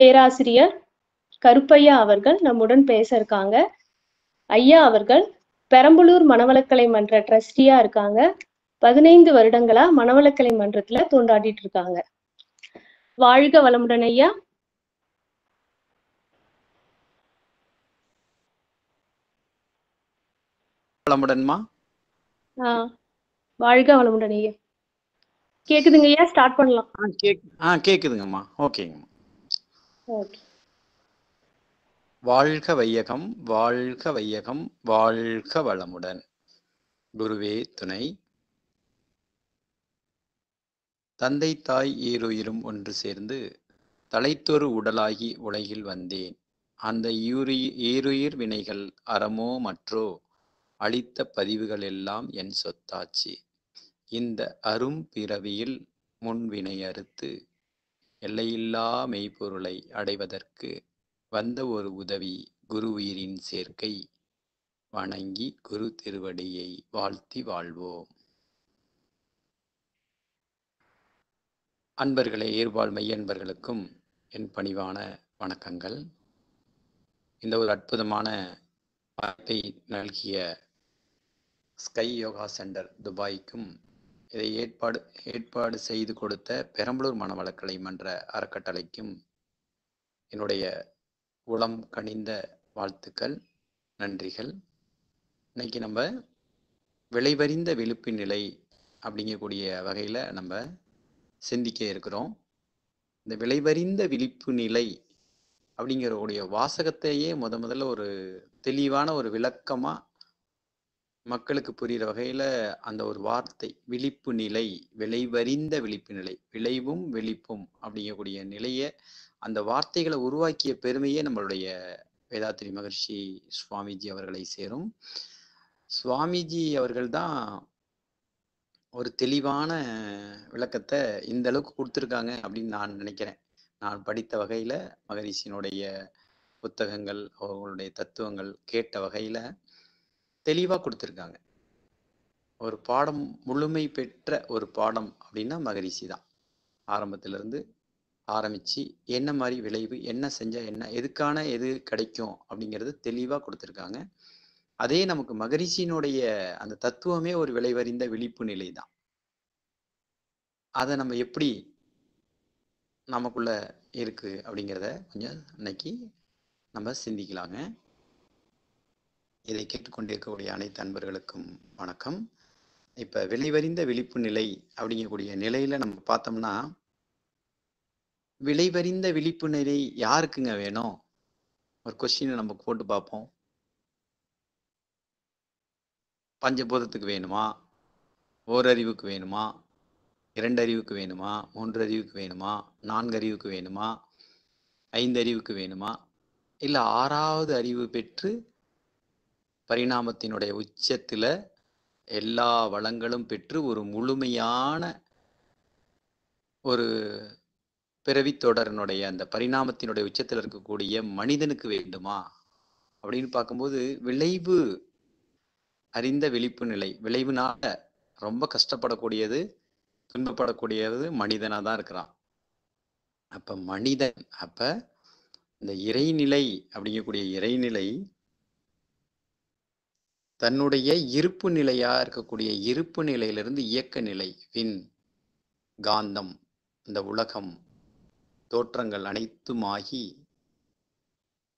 பேராசிரியர் கருப்பையா அவர்கள் நம்முடன் பேச இருக்காங்க ஐயா அவர்கள் பெரம்பலூர் மனவளக்கலை மன்ற ட்ரஸ்டியா இருக்காங்க பதினைந்து வருடங்களா மனவளக்கலை மன்றத்துல தோண்டாடிட்டு இருக்காங்க வாழ்க வளமுடன் ஐயா வளமுடன்மா வாழ்க வளமுடன் ஐயா கேக்குதுங்க ஐயா ஸ்டார்ட் பண்ணலாம் கேக்குதுங்கம்மா ஓகேங்கம்மா வாழ்க வையகம் வாழ்க வையகம் வாழ்க வளமுடன் குருவே துணை தந்தை தாய் ஈருயிரும் ஒன்று சேர்ந்து தலைத்தொரு உடலாகி உலகில் வந்தேன் அந்த ஈரு ஈருயிர் வினைகள் அறமோ மற்றோ அளித்த பதிவுகள் எல்லாம் என் சொத்தாச்சு இந்த அரும் பிறவியில் முன்வினை அறுத்து எல்லையில்லா மெய்ப்பொருளை அடைவதற்கு வந்த ஒரு உதவி குரு உயிரின் சேர்க்கை வணங்கி குரு திருவடியை வாழ்த்தி வாழ்வோம் அன்பர்களே ஏர்வாழ் மையன்பர்களுக்கும் என் பணிவான வணக்கங்கள் இந்த ஒரு அற்புதமான வாய்ப்பை நல்கிய ஸ்கை யோகா சென்டர் துபாய்க்கும் இதை ஏற்பாடு ஏற்பாடு செய்து கொடுத்த பெரம்பலூர் மனவளக்கலை மன்ற அறக்கட்டளைக்கும் என்னுடைய உளம் கனிந்த வாழ்த்துக்கள் நன்றிகள் இன்னைக்கு நம்ம விளைவறிந்த விழுப்பு நிலை அப்படிங்கக்கூடிய வகையில் நம்ம சிந்திக்க இருக்கிறோம் இந்த விளைவறிந்த விழிப்பு நிலை அப்படிங்கிற உடைய வாசகத்தையே முத முதல்ல ஒரு தெளிவான ஒரு விளக்கமாக மக்களுக்கு புரிகிற வகையில் அந்த ஒரு வார்த்தை விழிப்பு நிலை விளைவறிந்த விழிப்பு நிலை விளைவும் விழிப்பும் அப்படிங்கக்கூடிய நிலையை அந்த வார்த்தைகளை உருவாக்கிய பெருமையே நம்மளுடைய வேதாத்திரி மகர்ஷி சுவாமிஜி அவர்களை சேரும் சுவாமிஜி அவர்கள் தான் ஒரு தெளிவான விளக்கத்தை இந்த அளவுக்கு கொடுத்துருக்காங்க அப்படின்னு நான் நினைக்கிறேன் நான் படித்த வகையில் மகரிஷியினுடைய புத்தகங்கள் அவர்களுடைய தத்துவங்கள் கேட்ட வகையில் தெளிவாக கொடுத்துருக்காங்க ஒரு பாடம் முழுமை பெற்ற ஒரு பாடம் அப்படின்னா மகரிஷி தான் ஆரம்பத்திலிருந்து ஆரம்பித்து என்ன மாதிரி விளைவு என்ன செஞ்சால் என்ன எதுக்கான எது கிடைக்கும் அப்படிங்கிறது தெளிவாக கொடுத்துருக்காங்க அதே நமக்கு மகரிஷியினுடைய அந்த தத்துவமே ஒரு விளைவறிந்த விழிப்பு நிலை தான் அதை நம்ம எப்படி நமக்குள்ள இருக்கு அப்படிங்கிறத கொஞ்சம் இன்னைக்கு நம்ம சிந்திக்கலாங்க இதை கேட்டுக்கொண்டிருக்கக்கூடிய அனைத்து அன்பர்களுக்கும் வணக்கம் இப்போ விளைவறிந்த விழிப்பு நிலை அப்படிங்கக்கூடிய நிலையில நம்ம பார்த்தோம்னா விளைவறிந்த விழிப்பு நிலை யாருக்குங்க வேணும் ஒரு கொஸ்டினை நம்ம போட்டு பார்ப்போம் பஞ்சபூதத்துக்கு வேணுமா ஓரறிவுக்கு வேணுமா இரண்டு அறிவுக்கு வேணுமா மூன்று அறிவுக்கு வேணுமா நான்கு அறிவுக்கு வேணுமா ஐந்து அறிவுக்கு வேணுமா இல்லை ஆறாவது அறிவு பெற்று பரிணாமத்தினுடைய உச்சத்தில் எல்லா வளங்களும் பெற்று ஒரு முழுமையான ஒரு பிறவி தொடரனுடைய அந்த பரிணாமத்தினுடைய உச்சத்தில் இருக்கக்கூடிய மனிதனுக்கு வேண்டுமா அப்படின்னு பார்க்கும்போது விளைவு அறிந்த விழிப்பு நிலை விளைவுனால ரொம்ப கஷ்டப்படக்கூடியது துன்பப்படக்கூடியது மனிதனாக தான் இருக்கிறான் அப்போ மனிதன் அப்போ இந்த இறைநிலை அப்படிங்கக்கூடிய இறைநிலை தன்னுடைய இருப்பு நிலையா இருக்கக்கூடிய இருப்பு நிலையிலிருந்து இயக்க நிலை வின் காந்தம் இந்த உலகம் தோற்றங்கள் அனைத்துமாகி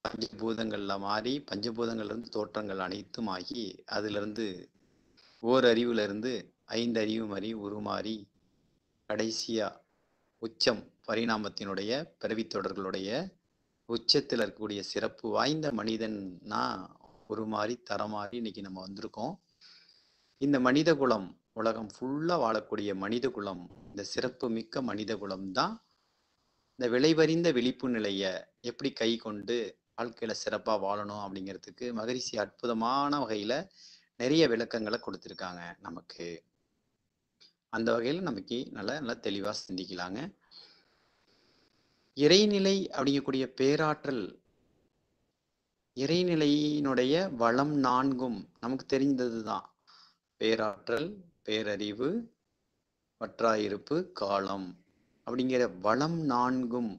பஞ்சபூதங்களில் மாறி பஞ்சபூதங்கள்லேருந்து தோற்றங்கள் அனைத்துமாகி அதிலிருந்து ஓர் அறிவிலிருந்து ஐந்து அறிவு மாறி உருமாறி கடைசியாக உச்சம் பரிணாமத்தினுடைய பிறவித்தொடர்களுடைய தொடர்களுடைய உச்சத்தில் இருக்கக்கூடிய சிறப்பு வாய்ந்த மனிதன்னா ஒரு மாதிரி தரம் மாதிரி இன்னைக்கு நம்ம வந்திருக்கோம் இந்த மனித குலம் உலகம் ஃபுல்லாக வாழக்கூடிய மனித குலம் இந்த சிறப்பு மிக்க மனித குலம் தான் இந்த விளைவறிந்த விழிப்பு நிலையை எப்படி கை கொண்டு வாழ்க்கையில சிறப்பாக வாழணும் அப்படிங்கிறதுக்கு மகரிஷி அற்புதமான வகையில நிறைய விளக்கங்களை கொடுத்துருக்காங்க நமக்கு அந்த வகையில் நமக்கு நல்லா நல்லா தெளிவாக சிந்திக்கலாங்க இறைநிலை அப்படிங்கக்கூடிய பேராற்றல் இறைநிலையினுடைய வளம் நான்கும் நமக்கு தெரிந்தது தான் பேராற்றல் பேரறிவு பற்றாயிருப்பு காலம் அப்படிங்கிற வளம் நான்கும்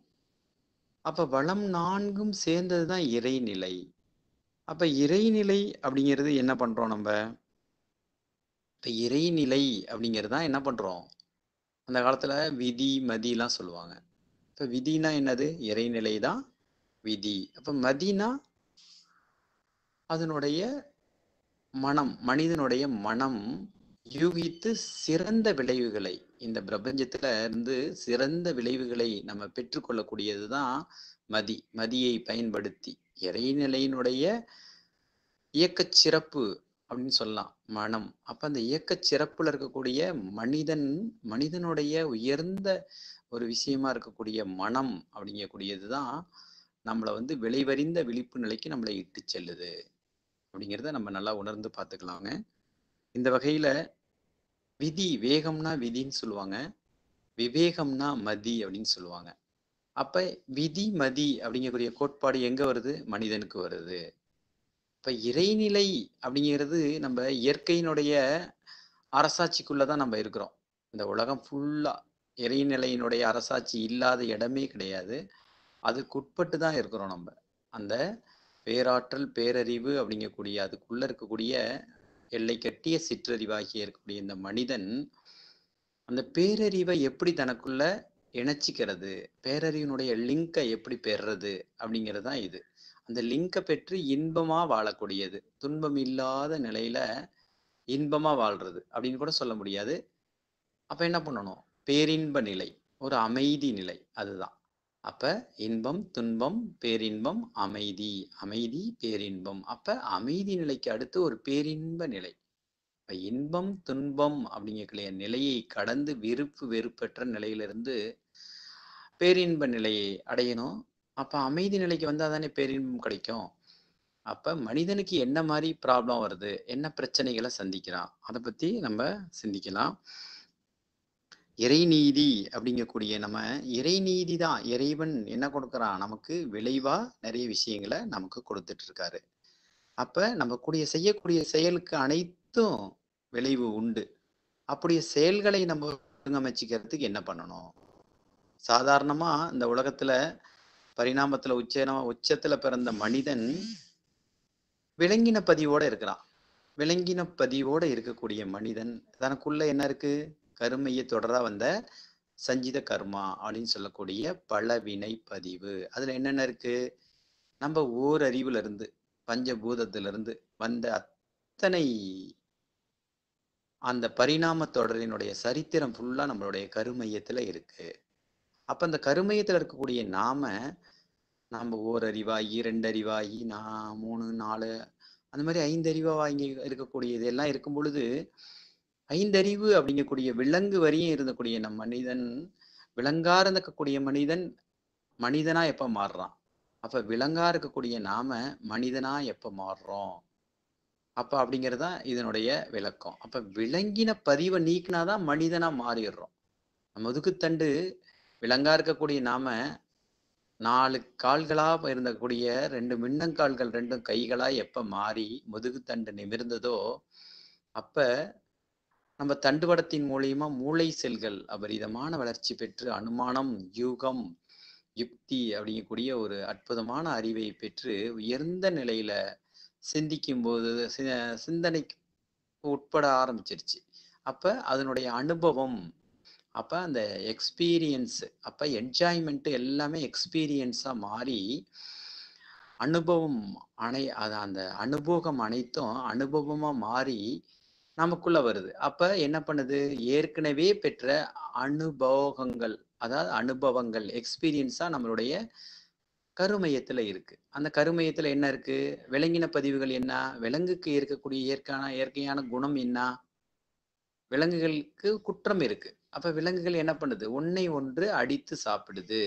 அப்ப வளம் நான்கும் சேர்ந்தது தான் இறைநிலை அப்ப இறைநிலை அப்படிங்கிறது என்ன பண்றோம் நம்ம இப்ப இறைநிலை அப்படிங்கிறது தான் என்ன பண்றோம் அந்த காலத்துல விதி மதிலாம் சொல்லுவாங்க இப்போ விதினா என்னது இறைநிலை தான் விதி அப்போ மதினா அதனுடைய மனம் மனிதனுடைய மனம் யூகித்து சிறந்த விளைவுகளை இந்த பிரபஞ்சத்துல இருந்து சிறந்த விளைவுகளை நம்ம பெற்றுக்கொள்ளக்கூடியது தான் மதி மதியை பயன்படுத்தி இறைநிலையினுடைய இயக்க சிறப்பு அப்படின்னு சொல்லலாம் மனம் அப்ப அந்த இயக்க சிறப்புல இருக்கக்கூடிய மனிதன் மனிதனுடைய உயர்ந்த ஒரு விஷயமா இருக்கக்கூடிய மனம் அப்படிங்கக்கூடியதுதான் நம்மளை வந்து விளைவறிந்த விழிப்பு நிலைக்கு நம்மளை இட்டு செல்லுது அப்படிங்கிறத நம்ம நல்லா உணர்ந்து பார்த்துக்கலாங்க இந்த வகையில விதி வேகம்னா விதின்னு சொல்லுவாங்க விவேகம்னா மதி அப்படின்னு சொல்லுவாங்க அப்ப விதி மதி அப்படிங்கக்கூடிய கோட்பாடு எங்க வருது மனிதனுக்கு வருது இப்ப இறைநிலை அப்படிங்கிறது நம்ம இயற்கையினுடைய அரசாட்சிக்குள்ளதான் நம்ம இருக்கிறோம் இந்த உலகம் ஃபுல்லா இறைநிலையினுடைய அரசாட்சி இல்லாத இடமே கிடையாது அதுக்குட்பட்டு தான் இருக்கிறோம் நம்ம அந்த பேராற்றல் பேரறிவு அப்படிங்கக்கூடிய அதுக்குள்ள இருக்கக்கூடிய எல்லை கட்டிய சிற்றறிவாகிய இருக்கக்கூடிய இந்த மனிதன் அந்த பேரறிவை எப்படி தனக்குள்ள இணைச்சிக்கிறது பேரறிவினுடைய லிங்கை எப்படி பெறுறது அப்படிங்கிறது தான் இது அந்த லிங்கை பெற்று இன்பமா வாழக்கூடியது துன்பம் இல்லாத நிலையில இன்பமா வாழ்றது அப்படின்னு கூட சொல்ல முடியாது அப்ப என்ன பண்ணணும் பேரின்ப நிலை ஒரு அமைதி நிலை அதுதான் அப்ப இன்பம் துன்பம் பேரின்பம் அமைதி அமைதி பேரின்பம் அப்ப அமைதி நிலைக்கு அடுத்து ஒரு பேரின்ப நிலை இன்பம் துன்பம் அப்படிங்கக்கூடிய நிலையை கடந்து வெறுப்பு வெறுப்பற்ற நிலையிலிருந்து பேரின்ப நிலையை அடையணும் அப்ப அமைதி நிலைக்கு வந்தா தானே பேரின்பம் கிடைக்கும் அப்ப மனிதனுக்கு என்ன மாதிரி ப்ராப்ளம் வருது என்ன பிரச்சனைகளை சந்திக்கிறான் அதை பத்தி நம்ம சிந்திக்கலாம் இறைநீதி அப்படிங்கக்கூடிய நம்ம இறைநீதி தான் இறைவன் என்ன கொடுக்குறான் நமக்கு விளைவா நிறைய விஷயங்களை நமக்கு கொடுத்துட்டு இருக்காரு அப்ப நம்ம கூடிய செய்யக்கூடிய செயலுக்கு அனைத்தும் விளைவு உண்டு அப்படிய செயல்களை நம்ம ஒழுங்கமைச்சிக்கிறதுக்கு என்ன பண்ணணும் சாதாரணமா இந்த உலகத்துல பரிணாமத்துல உச்ச உச்சத்துல பிறந்த மனிதன் விலங்கின பதிவோட இருக்கிறான் விலங்கின பதிவோட இருக்கக்கூடிய மனிதன் தனக்குள்ள என்ன இருக்கு கருமையை தொடரா வந்த சஞ்சித கர்மா அப்படின்னு சொல்லக்கூடிய பல வினை பதிவு அதுல என்னென்ன இருக்கு நம்ம ஓர் அறிவுல இருந்து பஞ்சபூதத்திலிருந்து வந்த அத்தனை அந்த பரிணாம தொடரினுடைய சரித்திரம் ஃபுல்லா நம்மளுடைய கருமையத்துல இருக்கு அப்ப அந்த கருமையத்துல இருக்கக்கூடிய நாம நம்ம ஓரறிவாகி ரெண்டு அறிவாயி நான் மூணு நாலு அந்த மாதிரி ஐந்து அறிவாக இங்கே இருக்கக்கூடியது எல்லாம் இருக்கும் பொழுது ஐந்தறிவு அப்படிங்கக்கூடிய விலங்கு வரியும் இருந்தக்கூடிய நம் மனிதன் விலங்கா இருக்கக்கூடிய மனிதன் மனிதனா எப்ப மாறுறான் அப்ப விலங்கா இருக்கக்கூடிய நாம மனிதனா எப்ப மாறுறோம் அப்ப அப்படிங்கிறது தான் இதனுடைய விளக்கம் அப்ப விலங்கின பதிவை நீக்கினாதான் மனிதனா மாறிடுறோம் நம்ம முதுகுத்தண்டு விலங்கா இருக்கக்கூடிய நாம நாலு கால்களா இருந்தக்கூடிய ரெண்டு மின்னங்கால்கள் ரெண்டும் கைகளா எப்ப மாறி முதுகுத்தண்டு நிமிர்ந்ததோ அப்ப நம்ம தண்டுவடத்தின் மூலியமா மூளை செல்கள் அபரிதமான வளர்ச்சி பெற்று அனுமானம் யூகம் யுக்தி அப்படிங்கக்கூடிய ஒரு அற்புதமான அறிவை பெற்று உயர்ந்த நிலையில சிந்திக்கும் போது சிந்தனைக்கு உட்பட ஆரம்பிச்சிருச்சு அப்ப அதனுடைய அனுபவம் அப்ப அந்த எக்ஸ்பீரியன்ஸ் அப்ப என்ஜாய்மெண்ட் எல்லாமே எக்ஸ்பீரியன்ஸா மாறி அனுபவம் அனை அது அந்த அனுபவம் அனைத்தும் அனுபவமா மாறி நமக்குள்ள வருது அப்ப என்ன பண்ணுது ஏற்கனவே பெற்ற அனுபவங்கள் அதாவது அனுபவங்கள் எக்ஸ்பீரியன்ஸா நம்மளுடைய கருமையத்துல இருக்கு அந்த கருமையத்துல என்ன இருக்கு விலங்கின பதிவுகள் என்ன விலங்குக்கு இருக்கக்கூடிய இயற்கையான இயற்கையான குணம் என்ன விலங்குகளுக்கு குற்றம் இருக்கு அப்ப விலங்குகள் என்ன பண்ணுது ஒன்னை ஒன்று அடித்து சாப்பிடுது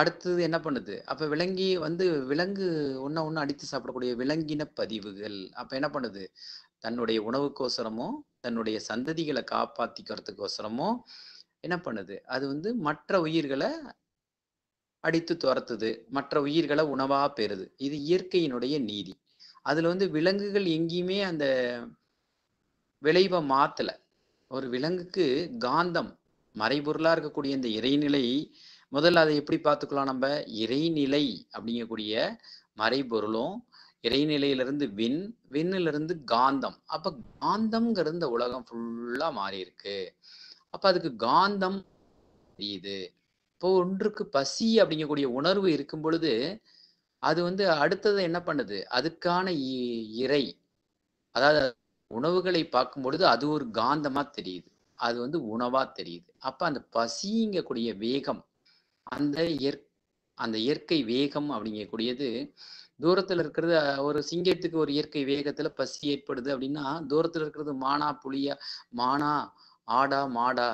அடுத்தது என்ன பண்ணுது அப்ப விலங்கி வந்து விலங்கு ஒன்ன ஒன்று அடித்து சாப்பிடக்கூடிய விலங்கின பதிவுகள் அப்ப என்ன பண்ணுது தன்னுடைய உணவுக்கோசரமோ தன்னுடைய சந்ததிகளை காப்பாத்திக்கிறதுக்கோசரமோ என்ன பண்ணுது அது வந்து மற்ற உயிர்களை அடித்து துரத்துது மற்ற உயிர்களை உணவாக பெறுது இது இயற்கையினுடைய நீதி அதுல வந்து விலங்குகள் எங்கேயுமே அந்த விளைவை மாத்தல ஒரு விலங்குக்கு காந்தம் மறைபொருளா இருக்கக்கூடிய இந்த இறைநிலை முதல்ல அதை எப்படி பார்த்துக்கலாம் நம்ம இறைநிலை அப்படிங்கக்கூடிய மறைபொருளும் இறைநிலையிலிருந்து விண் விண்ணிலிருந்து காந்தம் அப்ப காந்தம்ங்கிற இந்த உலகம் ஃபுல்லா மாறி இருக்கு அப்ப அதுக்கு காந்தம் தெரியுது இப்போ ஒன்றுக்கு பசி அப்படிங்கக்கூடிய உணர்வு இருக்கும் பொழுது அது வந்து அடுத்தது என்ன பண்ணுது அதுக்கான இறை அதாவது உணவுகளை பார்க்கும் பொழுது அது ஒரு காந்தமா தெரியுது அது வந்து உணவா தெரியுது அப்ப அந்த பசிங்கக்கூடிய வேகம் அந்த இயற் அந்த இயற்கை வேகம் அப்படிங்கக்கூடியது தூரத்துல இருக்கிறது ஒரு சிங்கத்துக்கு ஒரு இயற்கை வேகத்துல பசி ஏற்படுது அப்படின்னா தூரத்துல இருக்கிறது மானா புளியா மானா ஆடா மாடா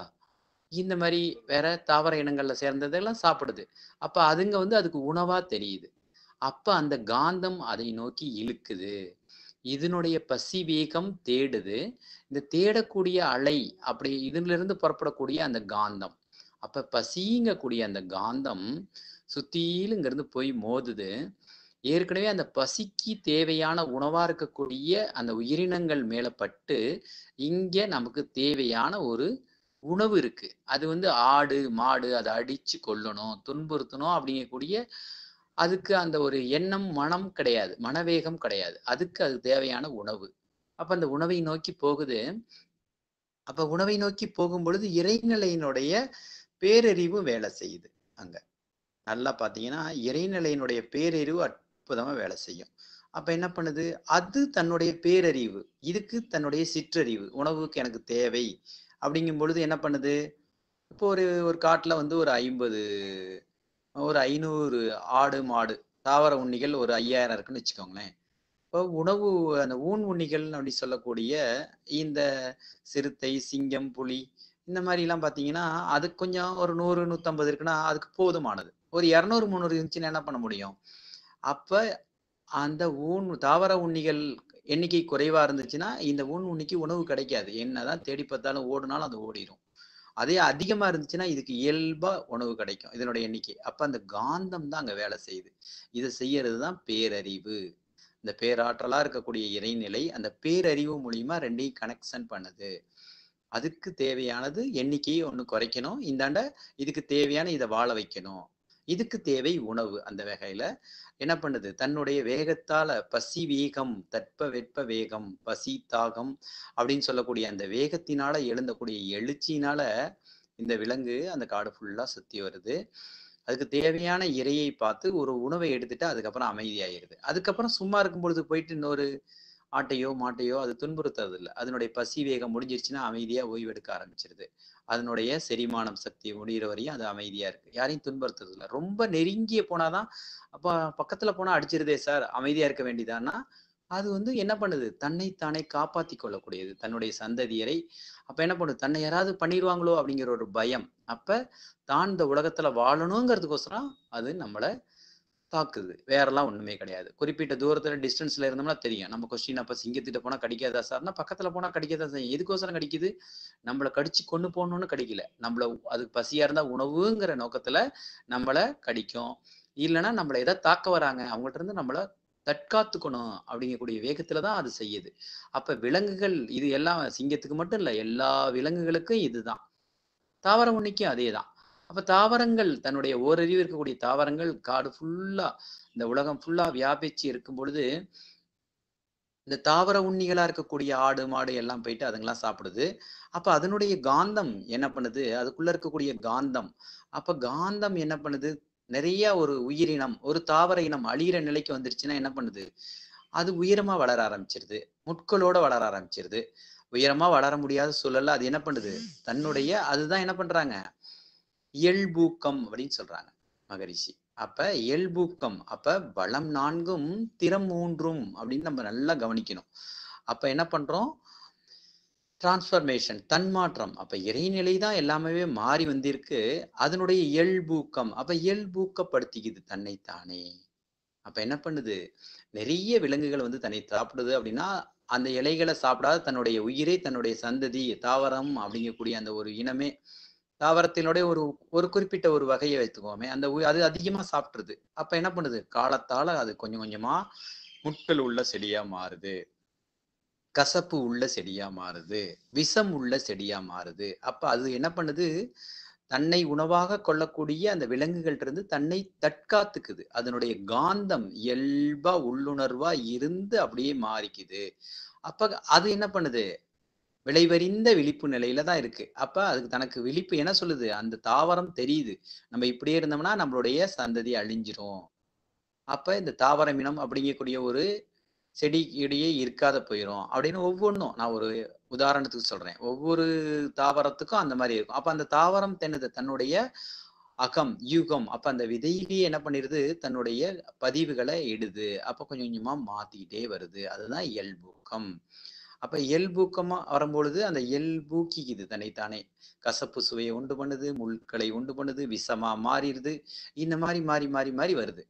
இந்த மாதிரி வேற தாவர இனங்கள்ல சேர்ந்ததெல்லாம் சாப்பிடுது அப்ப அதுங்க வந்து அதுக்கு உணவா தெரியுது அப்ப அந்த காந்தம் அதை நோக்கி இழுக்குது இதனுடைய பசி வேகம் தேடுது இந்த தேடக்கூடிய அலை அப்படி இதுல இருந்து புறப்படக்கூடிய அந்த காந்தம் அப்ப பசிங்கக்கூடிய அந்த காந்தம் சுத்தியிலும் போய் மோதுது ஏற்கனவே அந்த பசிக்கு தேவையான உணவா இருக்கக்கூடிய அந்த உயிரினங்கள் மேல பட்டு இங்க நமக்கு தேவையான ஒரு உணவு இருக்கு அது வந்து ஆடு மாடு அதை அடிச்சு கொள்ளணும் துன்புறுத்தணும் அப்படிங்கக்கூடிய அதுக்கு அந்த ஒரு எண்ணம் மனம் கிடையாது மனவேகம் கிடையாது அதுக்கு அது தேவையான உணவு அப்ப அந்த உணவை நோக்கி போகுது அப்ப உணவை நோக்கி போகும் பொழுது இறைநிலையினுடைய பேரறிவு வேலை செய்யுது அங்க நல்லா பார்த்தீங்கன்னா இறைநிலையினுடைய பேரறிவு அற்புதமாக வேலை செய்யும் அப்ப என்ன பண்ணுது அது தன்னுடைய பேரறிவு இதுக்கு தன்னுடைய சிற்றறிவு உணவுக்கு எனக்கு தேவை அப்படிங்கும் பொழுது என்ன பண்ணுது இப்போ ஒரு ஒரு காட்டில் வந்து ஒரு ஐம்பது ஒரு ஐநூறு ஆடு மாடு தாவர உண்ணிகள் ஒரு ஐயாயிரம் இருக்குன்னு வச்சுக்கோங்களேன் இப்போ உணவு அந்த ஊன் உண்ணிகள் அப்படி சொல்லக்கூடிய இந்த சிறுத்தை சிங்கம் புலி இந்த மாதிரிலாம் பார்த்தீங்கன்னா அது கொஞ்சம் ஒரு நூறு நூற்றம்பது இருக்குன்னா அதுக்கு போதுமானது ஒரு இரநூறு முந்நூறு இருந்துச்சுன்னா என்ன பண்ண முடியும் அப்ப அந்த ஊன் தாவர உண்ணிகள் எண்ணிக்கை குறைவா இருந்துச்சுன்னா இந்த ஊன் உண்ணிக்கு உணவு கிடைக்காது என்னதான் தேடி பார்த்தாலும் ஓடுனாலும் அது ஓடிடும் அதே அதிகமா இருந்துச்சுன்னா இதுக்கு இயல்பா உணவு கிடைக்கும் இதனுடைய எண்ணிக்கை அப்ப அந்த காந்தம் தான் அங்க வேலை செய்யுது இதை செய்யறது தான் பேரறிவு இந்த பேராற்றலா இருக்கக்கூடிய இறைநிலை அந்த பேரறிவு மூலியமா ரெண்டையும் கனெக்ஷன் பண்ணுது அதுக்கு தேவையானது எண்ணிக்கையை ஒன்று குறைக்கணும் இந்தாண்ட இதுக்கு தேவையான இதை வாழ வைக்கணும் இதுக்கு தேவை உணவு அந்த வகையில என்ன பண்ணுது தன்னுடைய வேகத்தால பசி வேகம் தட்ப வெட்ப வேகம் பசி தாகம் அப்படின்னு சொல்லக்கூடிய அந்த வேகத்தினால எழுந்தக்கூடிய எழுச்சினால இந்த விலங்கு அந்த காடு ஃபுல்லா சுத்தி வருது அதுக்கு தேவையான இரையை பார்த்து ஒரு உணவை எடுத்துட்டு அதுக்கப்புறம் அமைதியாயிருது அதுக்கப்புறம் சும்மா இருக்கும் பொழுது போயிட்டு இன்னொரு ஆட்டையோ மாட்டையோ அது துன்புறுத்துறது இல்லை அதனுடைய பசி வேகம் முடிஞ்சிருச்சுன்னா அமைதியாக ஓய்வெடுக்க ஆரம்பிச்சிருது அதனுடைய செரிமானம் சக்தி முடிகிற வரையும் அது அமைதியாக இருக்குது யாரையும் துன்புறுத்துறது இல்லை ரொம்ப நெருங்கிய போனாதான் அப்போ பக்கத்தில் போனால் அடிச்சிருதே சார் அமைதியாக இருக்க வேண்டியதான்னா அது வந்து என்ன பண்ணுது தன்னை தானே காப்பாத்தி கொள்ளக்கூடியது தன்னுடைய சந்ததியரை அப்ப என்ன பண்ணுது தன்னை யாராவது பண்ணிடுவாங்களோ அப்படிங்கிற ஒரு பயம் அப்ப தான் இந்த உலகத்துல வாழணுங்கிறதுக்கோசரம் அது நம்மளை தாக்குது வேறெல்லாம் ஒன்றுமே கிடையாது குறிப்பிட்ட தூரத்தில் டிஸ்டன்ஸில் இருந்தோம்னா தெரியும் நம்ம கொஸ்டின் அப்போ சிங்கத்திட்ட போனால் கடிக்காதா சார்னா பக்கத்தில் போனால் கடிக்காதா சார் எதுக்கோசரம் கடிக்குது நம்மளை கடிச்சு கொண்டு போகணும்னு கடிக்கல நம்மளை அது பசியாக இருந்தால் உணவுங்கிற நோக்கத்தில் நம்மளை கடிக்கும் இல்லைன்னா நம்மளை எதை தாக்க வராங்க அவங்கள்ட்ட இருந்து நம்மளை தற்காத்துக்கணும் அப்படிங்கக்கூடிய வேகத்துல தான் அது செய்யுது அப்ப விலங்குகள் இது எல்லாம் சிங்கத்துக்கு மட்டும் இல்லை எல்லா விலங்குகளுக்கும் இதுதான் தாவர உண்ணிக்கும் அதே தான் அப்ப தாவரங்கள் தன்னுடைய ஓரறிவு இருக்கக்கூடிய தாவரங்கள் காடு ஃபுல்லா இந்த உலகம் ஃபுல்லா வியாபிச்சு இருக்கும் பொழுது இந்த தாவர உண்ணிகளா இருக்கக்கூடிய ஆடு மாடு எல்லாம் போயிட்டு அதுங்கெல்லாம் சாப்பிடுது அப்ப அதனுடைய காந்தம் என்ன பண்ணுது அதுக்குள்ள இருக்கக்கூடிய காந்தம் அப்ப காந்தம் என்ன பண்ணுது நிறைய ஒரு உயிரினம் ஒரு தாவர இனம் அழிகிற நிலைக்கு வந்துருச்சுன்னா என்ன பண்ணுது அது உயரமா வளர ஆரம்பிச்சிருது முட்களோட வளர ஆரம்பிச்சிருது உயரமா வளர முடியாத சூழல்ல அது என்ன பண்ணுது தன்னுடைய அதுதான் என்ன பண்றாங்க இயல்பூக்கம் அப்படின்னு சொல்றாங்க மகரிஷி அப்ப இயல்பூக்கம் அப்ப வளம் நான்கும் திறம் மூன்றும் அப்படின்னு நம்ம நல்லா கவனிக்கணும் அப்ப என்ன பண்றோம் டிரான்ஸ்ஃபர்மேஷன் தன்மாற்றம் அப்ப இறைநிலை தான் எல்லாமே மாறி வந்திருக்கு அதனுடைய இயல்பூக்கம் அப்ப இயல்பூக்கப்படுத்திக்குது தன்னைத்தானே அப்ப என்ன பண்ணுது நிறைய விலங்குகள் வந்து தன்னை சாப்பிடுது அப்படின்னா அந்த இலைகளை சாப்பிடாத தன்னுடைய உயிரே தன்னுடைய சந்ததி தாவரம் அப்படிங்கக்கூடிய அந்த ஒரு இனமே தாவரத்தினுடைய ஒரு ஒரு குறிப்பிட்ட ஒரு வகையை வைத்துக்கோமே அந்த அது அதிகமாக சாப்பிட்ருது அப்போ என்ன பண்ணுது காலத்தால் அது கொஞ்சம் கொஞ்சமாக முட்கள் உள்ள செடியாக மாறுது கசப்பு உள்ள செடியா மாறுது விஷம் உள்ள செடியா மாறுது அப்ப அது என்ன பண்ணுது தன்னை உணவாக கொள்ளக்கூடிய அந்த விலங்குகள்ட்ட இருந்து தன்னை தற்காத்துக்குது அதனுடைய காந்தம் இயல்பா உள்ளுணர்வா இருந்து அப்படியே மாறிக்குது அப்ப அது என்ன பண்ணுது விளைவறிந்த விழிப்பு நிலையில தான் இருக்கு அப்ப அதுக்கு தனக்கு விழிப்பு என்ன சொல்லுது அந்த தாவரம் தெரியுது நம்ம இப்படியே இருந்தோம்னா நம்மளுடைய சந்ததி அழிஞ்சிரும் அப்ப இந்த தாவரம் இனம் அப்படிங்கக்கூடிய ஒரு செடி இடையே இருக்காத போயிடும் அப்படின்னு ஒவ்வொன்றும் நான் ஒரு உதாரணத்துக்கு சொல்றேன் ஒவ்வொரு தாவரத்துக்கும் அந்த மாதிரி இருக்கும் அப்ப அந்த தாவரம் தென்னது தன்னுடைய அகம் யூகம் அப்ப அந்த விதையிலேயே என்ன பண்ணிடுது தன்னுடைய பதிவுகளை இடுது அப்ப கொஞ்சம் கொஞ்சமா மாத்திக்கிட்டே வருது அதுதான் இயல்பூக்கம் அப்ப எல்பூக்கமா வரும்பொழுது அந்த எல் பூக்கிக்குது தன்னைத்தானே கசப்பு சுவையை உண்டு பண்ணுது முள்களை உண்டு பண்ணுது விஷமா மாறிடுது இந்த மாதிரி மாறி மாறி மாறி வருது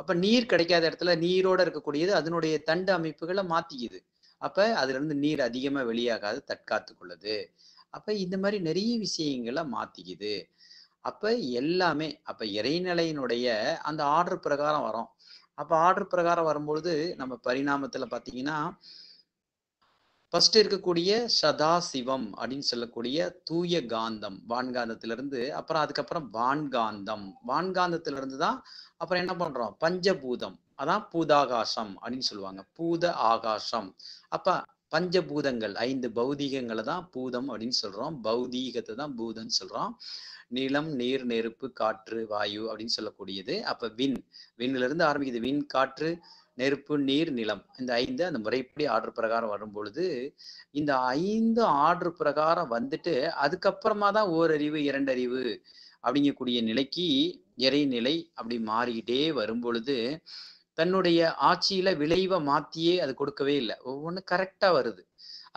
அப்ப நீர் கிடைக்காத இடத்துல நீரோட இருக்கக்கூடியது அதனுடைய தண்டு அமைப்புகளை மாத்திக்குது அப்ப அதுல இருந்து நீர் அதிகமா வெளியாகாது தற்காத்து கொள்ளுது அப்ப இந்த மாதிரி நிறைய விஷயங்களை மாத்திக்குது அப்ப எல்லாமே அப்ப இறைநிலையினுடைய அந்த ஆர்டர் பிரகாரம் வரும் அப்ப ஆர்டர் பிரகாரம் வரும்பொழுது நம்ம பரிணாமத்துல பாத்தீங்கன்னா ஃபர்ஸ்ட் இருக்கக்கூடிய சதா சிவம் அப்படின்னு சொல்லக்கூடிய தூய காந்தம் வான்காந்தத்திலிருந்து அப்புறம் அதுக்கப்புறம் வான்காந்தம் வான்காந்தத்திலிருந்து தான் அப்புறம் என்ன பண்றோம் பஞ்சபூதம் அதான் பூதாகாசம் அப்படின்னு சொல்லுவாங்க பூத ஆகாசம் அப்ப பஞ்சபூதங்கள் ஐந்து பௌதீகங்களை தான் பூதம் அப்படின்னு சொல்றோம் பௌதீகத்தை தான் பூதம்னு சொல்றோம் நிலம் நீர் நெருப்பு காற்று வாயு அப்படின்னு சொல்லக்கூடியது அப்ப விண் விண்ணிலிருந்து ஆரம்பிக்குது விண் காற்று நெருப்பு நீர் நிலம் இந்த ஐந்து அந்த முறைப்படி ஆர்டர் பிரகாரம் வரும் பொழுது இந்த ஐந்து ஆர்டர் பிரகாரம் வந்துட்டு அதுக்கப்புறமா தான் ஓரறிவு இரண்டறிவு அப்படிங்கக்கூடிய நிலைக்கு இறைநிலை அப்படி மாறிக்கிட்டே வரும் பொழுது தன்னுடைய ஆட்சியில விளைவை மாத்தியே அது கொடுக்கவே இல்லை ஒவ்வொன்றும் கரெக்டா வருது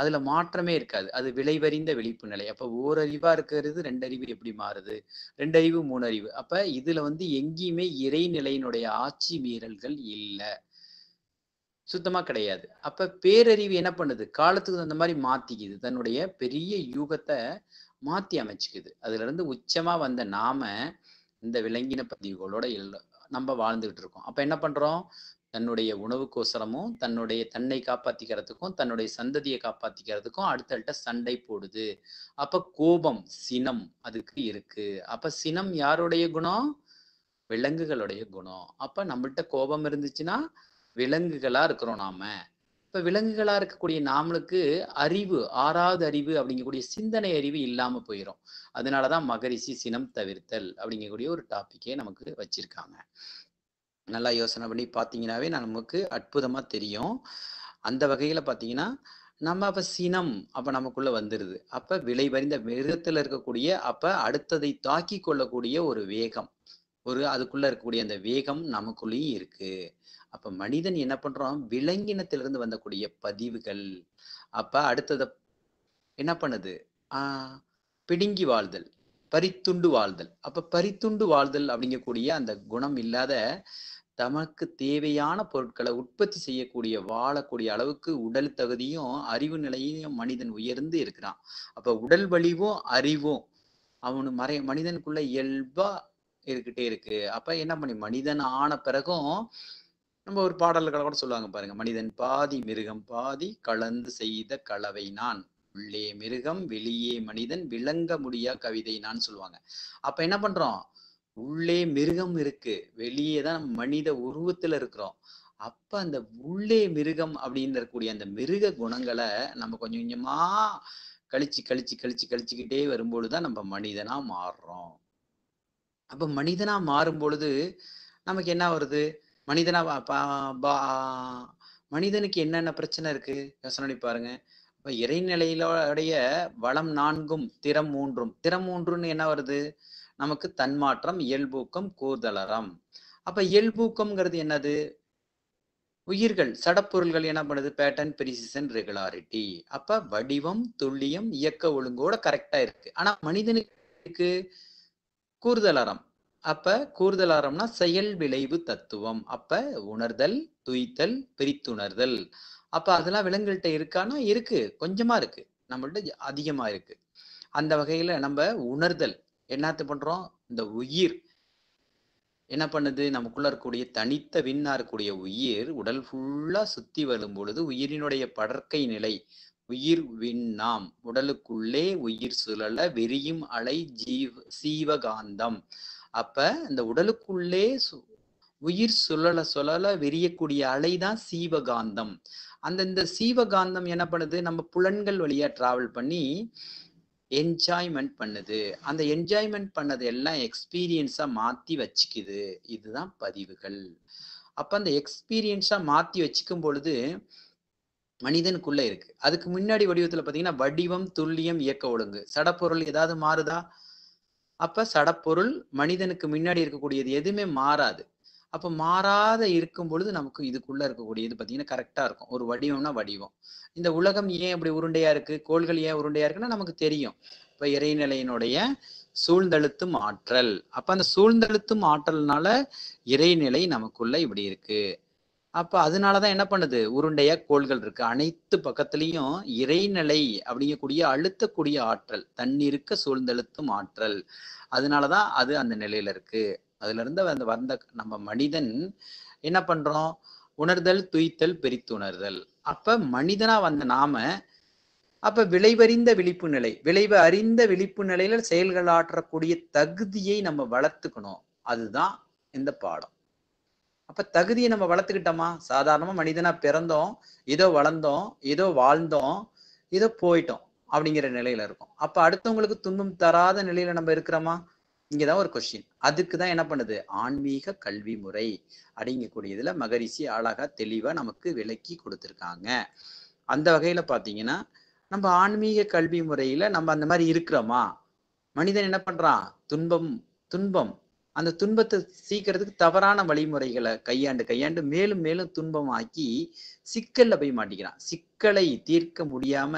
அதுல மாற்றமே இருக்காது அது விளைவறிந்த விழிப்பு நிலை அப்ப ஓரறிவா இருக்கிறது ரெண்டறிவு எப்படி மாறுது ரெண்டறிவு மூணறிவு அப்ப இதுல வந்து எங்கேயுமே இறைநிலையினுடைய ஆட்சி மீறல்கள் இல்லை சுத்தமா கிடையாது அப்ப பேரறிவு என்ன பண்ணுது காலத்துக்கு தகுந்த மாதிரி மாத்திக்குது தன்னுடைய பெரிய யூகத்தை மாத்தி அமைச்சுக்குது அதுல இருந்து உச்சமா வந்த நாம இந்த விலங்கின பதிவுகளோட நம்ம வாழ்ந்துகிட்டு இருக்கோம் அப்ப என்ன பண்றோம் தன்னுடைய உணவுக்கோசரமும் தன்னுடைய தன்னை காப்பாத்திக்கிறதுக்கும் தன்னுடைய சந்ததியை காப்பாத்திக்கிறதுக்கும் அடுத்தடுத்த சண்டை போடுது அப்ப கோபம் சினம் அதுக்கு இருக்கு அப்ப சினம் யாருடைய குணம் விலங்குகளுடைய குணம் அப்ப நம்மள்கிட்ட கோபம் இருந்துச்சுன்னா விலங்குகளா இருக்கிறோம் நாம இப்ப விலங்குகளா இருக்கக்கூடிய நாமளுக்கு அறிவு ஆறாவது அறிவு அப்படிங்கக்கூடிய சிந்தனை அறிவு இல்லாம போயிடும் அதனாலதான் மகரிஷி சினம் தவிர்த்தல் அப்படிங்கக்கூடிய ஒரு டாபிக்கே நமக்கு வச்சிருக்காங்க நல்லா யோசனை பண்ணி பார்த்தீங்கன்னாவே நமக்கு அற்புதமா தெரியும் அந்த வகையில பாத்தீங்கன்னா நம்ம அப்ப சினம் அப்ப நமக்குள்ள வந்துருது அப்ப விலை பறிந்த மிருகத்துல இருக்கக்கூடிய அப்ப அடுத்ததை தாக்கி கொள்ளக்கூடிய ஒரு வேகம் ஒரு அதுக்குள்ள இருக்கக்கூடிய அந்த வேகம் நமக்குள்ளேயும் இருக்கு அப்ப மனிதன் என்ன பண்றோம் விலங்கினத்திலிருந்து வந்தக்கூடிய பதிவுகள் அப்ப அடுத்தத என்ன பண்ணுது பிடுங்கி வாழ்தல் பரித்துண்டு வாழ்தல் அப்ப பரித்துண்டு வாழ்தல் அப்படிங்கக்கூடிய அந்த குணம் இல்லாத தமக்கு தேவையான பொருட்களை உற்பத்தி செய்யக்கூடிய வாழக்கூடிய அளவுக்கு உடல் தகுதியும் அறிவு நிலையையும் மனிதன் உயர்ந்து இருக்கிறான் அப்ப உடல் வலிவும் அறிவும் அவனு மறை மனிதனுக்குள்ள இயல்பா இருக்கிட்டே இருக்கு அப்ப என்ன பண்ணி மனிதன் ஆன பிறகும் நம்ம ஒரு பாடல்களை கூட சொல்லுவாங்க பாருங்க மனிதன் பாதி மிருகம் பாதி கலந்து செய்த கலவை நான் உள்ளே மிருகம் வெளியே மனிதன் விளங்க முடியா கவிதை நான் சொல்லுவாங்க அப்ப என்ன பண்றோம் உள்ளே மிருகம் இருக்கு வெளியே தான் மனித உருவத்துல இருக்கிறோம் அப்ப அந்த உள்ளே மிருகம் அப்படின்னு இருக்கக்கூடிய அந்த மிருக குணங்களை நம்ம கொஞ்சம் கொஞ்சமா கழிச்சு கழிச்சு கழிச்சு கழிச்சுக்கிட்டே வரும்பொழுதுதான் தான் நம்ம மனிதனா மாறுறோம் அப்ப மனிதனா மாறும் பொழுது நமக்கு என்ன வருது மனிதனா மனிதனுக்கு என்னென்ன பிரச்சனை இருக்கு யோசனை பாருங்க இப்ப இறைநிலையிலோடைய வளம் நான்கும் திறம் மூன்றும் திறம் மூன்றுன்னு என்ன வருது நமக்கு தன்மாற்றம் இயல்பூக்கம் கூதலரம் அப்ப இயல்பூக்கம்ங்கிறது என்னது உயிர்கள் சடப்பொருள்கள் என்ன பண்ணுது பேட்டர்ன் பிரிசிசன் ரெகுலாரிட்டி அப்ப வடிவம் துல்லியம் இயக்க ஒழுங்கோட கரெக்டா இருக்கு ஆனா மனிதனுக்கு கூறுதலாரம் அப்ப கூறுதல் செயல் விளைவு தத்துவம் அப்ப உணர்தல் துய்த்தல் பிரித்துணர்தல் அப்ப அதெல்லாம் விலங்குகள்கிட்ட இருக்கான்னா இருக்கு கொஞ்சமா இருக்கு நம்மள்ட்ட அதிகமா இருக்கு அந்த வகையில நம்ம உணர்தல் என்னத்து பண்றோம் இந்த உயிர் என்ன பண்ணுது நமக்குள்ள இருக்கக்கூடிய தனித்த விண்ணா இருக்கக்கூடிய உயிர் உடல் ஃபுல்லா சுத்தி வரும் பொழுது உயிரினுடைய படற்கை நிலை உயிர் விண்ணாம் உடலுக்குள்ளே உயிர் சுழல வெறியும் அலை ஜீவ சீவகாந்தம் அப்ப இந்த உடலுக்குள்ளே உயிர் சுழல சுழல விரியக்கூடிய அலைதான் சீவகாந்தம் அந்த இந்த சீவகாந்தம் என்ன பண்ணுது நம்ம புலன்கள் வழியா டிராவல் பண்ணி என்ஜாய்மெண்ட் பண்ணுது அந்த என்ஜாய்மெண்ட் பண்ணது எல்லாம் எக்ஸ்பீரியன்ஸா மாத்தி வச்சுக்குது இதுதான் பதிவுகள் அப்ப அந்த எக்ஸ்பீரியன்ஸா மாத்தி வச்சுக்கும் பொழுது மனிதனுக்குள்ளே இருக்கு அதுக்கு முன்னாடி வடிவத்தில் பார்த்தீங்கன்னா வடிவம் துல்லியம் இயக்க ஒழுங்கு சடப்பொருள் ஏதாவது மாறுதா அப்போ சடப்பொருள் மனிதனுக்கு முன்னாடி இருக்கக்கூடியது எதுவுமே மாறாது அப்போ மாறாத இருக்கும் பொழுது நமக்கு இதுக்குள்ளே இருக்கக்கூடியது பார்த்தீங்கன்னா கரெக்டாக இருக்கும் ஒரு வடிவம்னா வடிவம் இந்த உலகம் ஏன் இப்படி உருண்டையா இருக்கு கோள்கள் ஏன் உருண்டையா இருக்குன்னா நமக்கு தெரியும் இப்போ இறைநிலையினுடைய சூழ்ந்தழுத்தும் ஆற்றல் அப்போ அந்த சூழ்ந்தழுத்தும் ஆற்றல்னால இறைநிலை நமக்குள்ள இப்படி இருக்கு அப்ப அதனாலதான் என்ன பண்ணுது உருண்டைய கோள்கள் இருக்கு அனைத்து பக்கத்திலையும் இறைநிலை அப்படிங்கக்கூடிய அழுத்தக்கூடிய ஆற்றல் தண்ணீருக்க சூழ்ந்தழுத்தும் ஆற்றல் அதனாலதான் அது அந்த நிலையில இருக்கு அதுல இருந்து அந்த வந்த நம்ம மனிதன் என்ன பண்றோம் உணர்தல் துய்த்தல் உணர்தல் அப்ப மனிதனா வந்த நாம அப்ப விளைவறிந்த விழிப்பு நிலை விளைவு அறிந்த விழிப்பு நிலையில செயல்கள் ஆற்றக்கூடிய தகுதியை நம்ம வளர்த்துக்கணும் அதுதான் இந்த பாடம் அப்ப தகுதியை நம்ம வளர்த்துக்கிட்டோமா சாதாரணமா மனிதனா பிறந்தோம் இதோ வளர்ந்தோம் இதோ வாழ்ந்தோம் இதோ போயிட்டோம் அப்படிங்கிற நிலையில இருக்கும் அப்ப அடுத்தவங்களுக்கு துன்பம் தராத நிலையில நம்ம இருக்கிறோமா இங்கதான் ஒரு கொஸ்டின் அதுக்கு தான் என்ன பண்ணுது ஆன்மீக கல்வி முறை அப்படிங்கக்கூடியதுல மகரிஷி அழகா தெளிவா நமக்கு விளக்கி கொடுத்துருக்காங்க அந்த வகையில பாத்தீங்கன்னா நம்ம ஆன்மீக கல்வி முறையில நம்ம அந்த மாதிரி இருக்கிறோமா மனிதன் என்ன பண்றான் துன்பம் துன்பம் அந்த துன்பத்தை சீக்கிறதுக்கு தவறான வழிமுறைகளை கையாண்டு கையாண்டு மேலும் மேலும் துன்பமாக்கி சிக்கல்ல போய் மாட்டிக்கிறான் சிக்கலை தீர்க்க முடியாம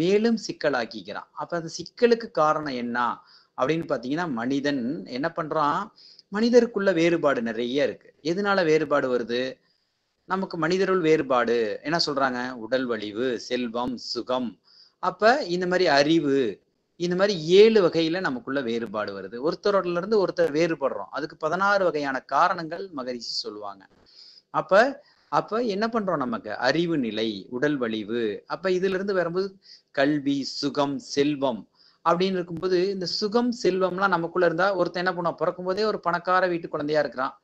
மேலும் சிக்கலாக்கிக்கிறான் அப்ப அந்த சிக்கலுக்கு காரணம் என்ன அப்படின்னு பாத்தீங்கன்னா மனிதன் என்ன பண்றான் மனிதருக்குள்ள வேறுபாடு நிறைய இருக்கு எதனால வேறுபாடு வருது நமக்கு மனிதருள் வேறுபாடு என்ன சொல்றாங்க உடல் வலிவு செல்வம் சுகம் அப்ப இந்த மாதிரி அறிவு இந்த மாதிரி ஏழு வகையில நமக்குள்ள வேறுபாடு வருது ஒருத்தரோட இருந்து ஒருத்தர் வேறுபடுறோம் அதுக்கு பதினாறு வகையான காரணங்கள் மகரிஷி சொல்லுவாங்க அப்ப அப்ப என்ன பண்றோம் நமக்கு அறிவு நிலை உடல் வலிவு அப்ப இதுல இருந்து வரும்போது கல்வி சுகம் செல்வம் அப்படின்னு இருக்கும்போது இந்த சுகம் செல்வம்லாம் நமக்குள்ள இருந்தா ஒருத்தன் என்ன பண்ணுவான் பிறக்கும் போதே ஒரு பணக்கார வீட்டு குழந்தையா இருக்கிறான்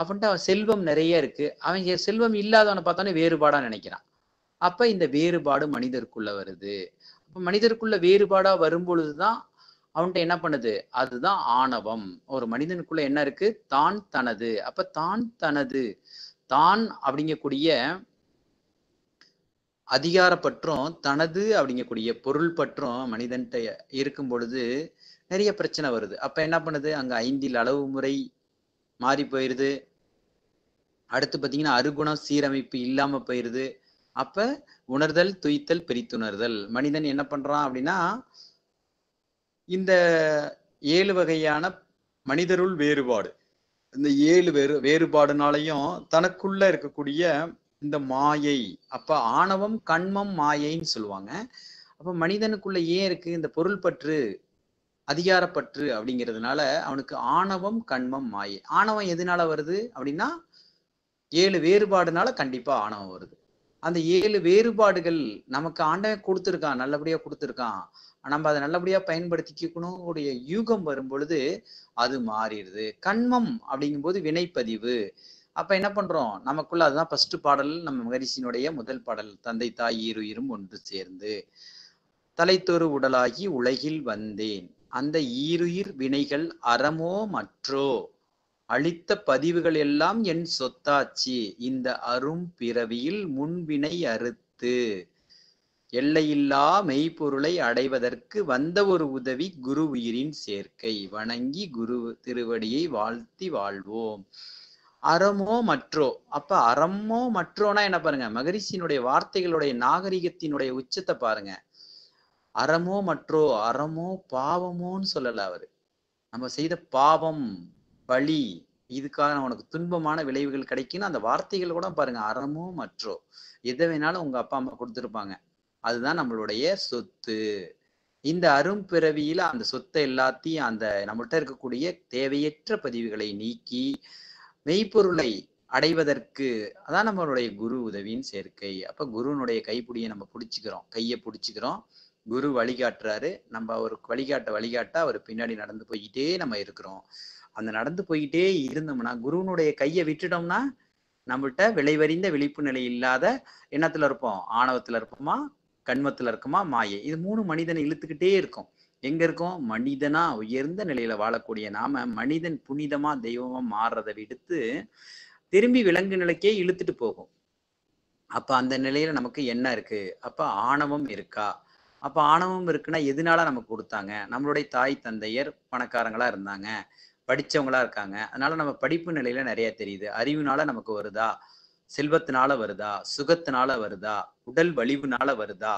அப்படின்ட்டு செல்வம் நிறைய இருக்கு அவங்க செல்வம் இல்லாதவனை பார்த்தோன்னே வேறுபாடா நினைக்கிறான் அப்ப இந்த வேறுபாடு மனிதருக்குள்ள வருது மனிதருக்குள்ள வேறுபாடா பொழுதுதான் அவன்கிட்ட என்ன பண்ணுது அதுதான் ஆணவம் ஒரு மனிதனுக்குள்ள என்ன இருக்கு தான் தனது அப்ப தான் தனது தான் அப்படிங்கக்கூடிய அதிகாரப்பற்றும் தனது அப்படிங்கக்கூடிய பொருள் பற்றும் மனிதன்கிட்ட இருக்கும் பொழுது நிறைய பிரச்சனை வருது அப்ப என்ன பண்ணுது அங்க ஐந்தில் அளவு முறை மாறி போயிருது அடுத்து பார்த்தீங்கன்னா அறுகுணம் சீரமைப்பு இல்லாம போயிருது அப்ப உணர்தல் துய்த்தல் பிரித்துணர்தல் மனிதன் என்ன பண்றான் அப்படின்னா இந்த ஏழு வகையான மனிதருள் வேறுபாடு இந்த ஏழு வேறு வேறுபாடுனாலையும் தனக்குள்ள இருக்கக்கூடிய இந்த மாயை அப்ப ஆணவம் கண்மம் மாயைன்னு சொல்லுவாங்க அப்ப மனிதனுக்குள்ள ஏன் இருக்கு இந்த பொருள் பற்று அதிகாரப்பற்று அப்படிங்கிறதுனால அவனுக்கு ஆணவம் கண்மம் மாயை ஆணவம் எதனால வருது அப்படின்னா ஏழு வேறுபாடுனால கண்டிப்பா ஆணவம் வருது அந்த ஏழு வேறுபாடுகள் நமக்கு ஆண்டவன் கொடுத்துருக்கான் நல்லபடியா கொடுத்துருக்கான் நம்ம அதை நல்லபடியா பயன்படுத்திக்கணும் உடைய யூகம் வரும் பொழுது அது மாறிடுது கண்மம் அப்படிங்கும்போது வினைப்பதிவு அப்ப என்ன பண்றோம் நமக்குள்ள அதுதான் ஃபர்ஸ்ட் பாடல் நம்ம மகரிஷினுடைய முதல் பாடல் தந்தை தாய் ஈருயிரும் ஒன்று சேர்ந்து தலைத்தொரு உடலாகி உலகில் வந்தேன் அந்த ஈருயிர் வினைகள் அறமோ மற்றோ அளித்த பதிவுகள் எல்லாம் என் சொத்தாச்சி இந்த அரும் பிறவியில் முன்வினை அறுத்து எல்லையில்லா மெய்ப்பொருளை அடைவதற்கு வந்த ஒரு உதவி குரு உயிரின் சேர்க்கை வணங்கி குரு திருவடியை வாழ்த்தி வாழ்வோம் அறமோ மற்றோ அப்ப அறமோ மற்றோனா என்ன பாருங்க மகரிஷியினுடைய வார்த்தைகளுடைய நாகரிகத்தினுடைய உச்சத்தை பாருங்க அறமோ மற்றோ அறமோ பாவமோன்னு சொல்லல அவரு நம்ம செய்த பாவம் வழி இதுக்கான உனக்கு துன்பமான விளைவுகள் கிடைக்குன்னு அந்த வார்த்தைகள் கூட பாருங்க அறமோ மற்றோ எதை வேணாலும் உங்க அப்பா அம்மா கொடுத்துருப்பாங்க அதுதான் நம்மளுடைய சொத்து இந்த அரும்பிறவியில அந்த சொத்தை எல்லாத்தையும் அந்த நம்மள்கிட்ட இருக்கக்கூடிய தேவையற்ற பதிவுகளை நீக்கி மெய்ப்பொருளை அடைவதற்கு அதான் நம்மளுடைய குரு உதவியின் சேர்க்கை அப்ப குருனுடைய கைப்பிடியை நம்ம பிடிச்சிக்கிறோம் கையை பிடிச்சிக்கிறோம் குரு வழிகாட்டுறாரு நம்ம அவருக்கு வழிகாட்ட வழிகாட்ட அவர் பின்னாடி நடந்து போய்கிட்டே நம்ம இருக்கிறோம் அந்த நடந்து போய்கிட்டே இருந்தோம்னா குருவனுடைய கையை விட்டுட்டோம்னா நம்மகிட்ட விளைவறிந்த விழிப்பு நிலை இல்லாத எண்ணத்துல இருப்போம் ஆணவத்துல இருப்போமா கண்மத்துல இருக்குமா மாயை இது மூணு மனிதனை இழுத்துக்கிட்டே இருக்கும் எங்க இருக்கும் மனிதனா உயர்ந்த நிலையில வாழக்கூடிய நாம மனிதன் புனிதமா தெய்வமா மாறுறதை விடுத்து திரும்பி விலங்கு நிலைக்கே இழுத்துட்டு போகும் அப்ப அந்த நிலையில நமக்கு என்ன இருக்கு அப்ப ஆணவம் இருக்கா அப்ப ஆணவம் இருக்குன்னா எதனால நமக்கு கொடுத்தாங்க நம்மளுடைய தாய் தந்தையர் பணக்காரங்களா இருந்தாங்க படித்தவங்களா இருக்காங்க அதனால நம்ம படிப்பு நிலையில நிறைய தெரியுது அறிவுனால நமக்கு வருதா செல்வத்தினால வருதா சுகத்தினால வருதா உடல் வலிவுனால வருதா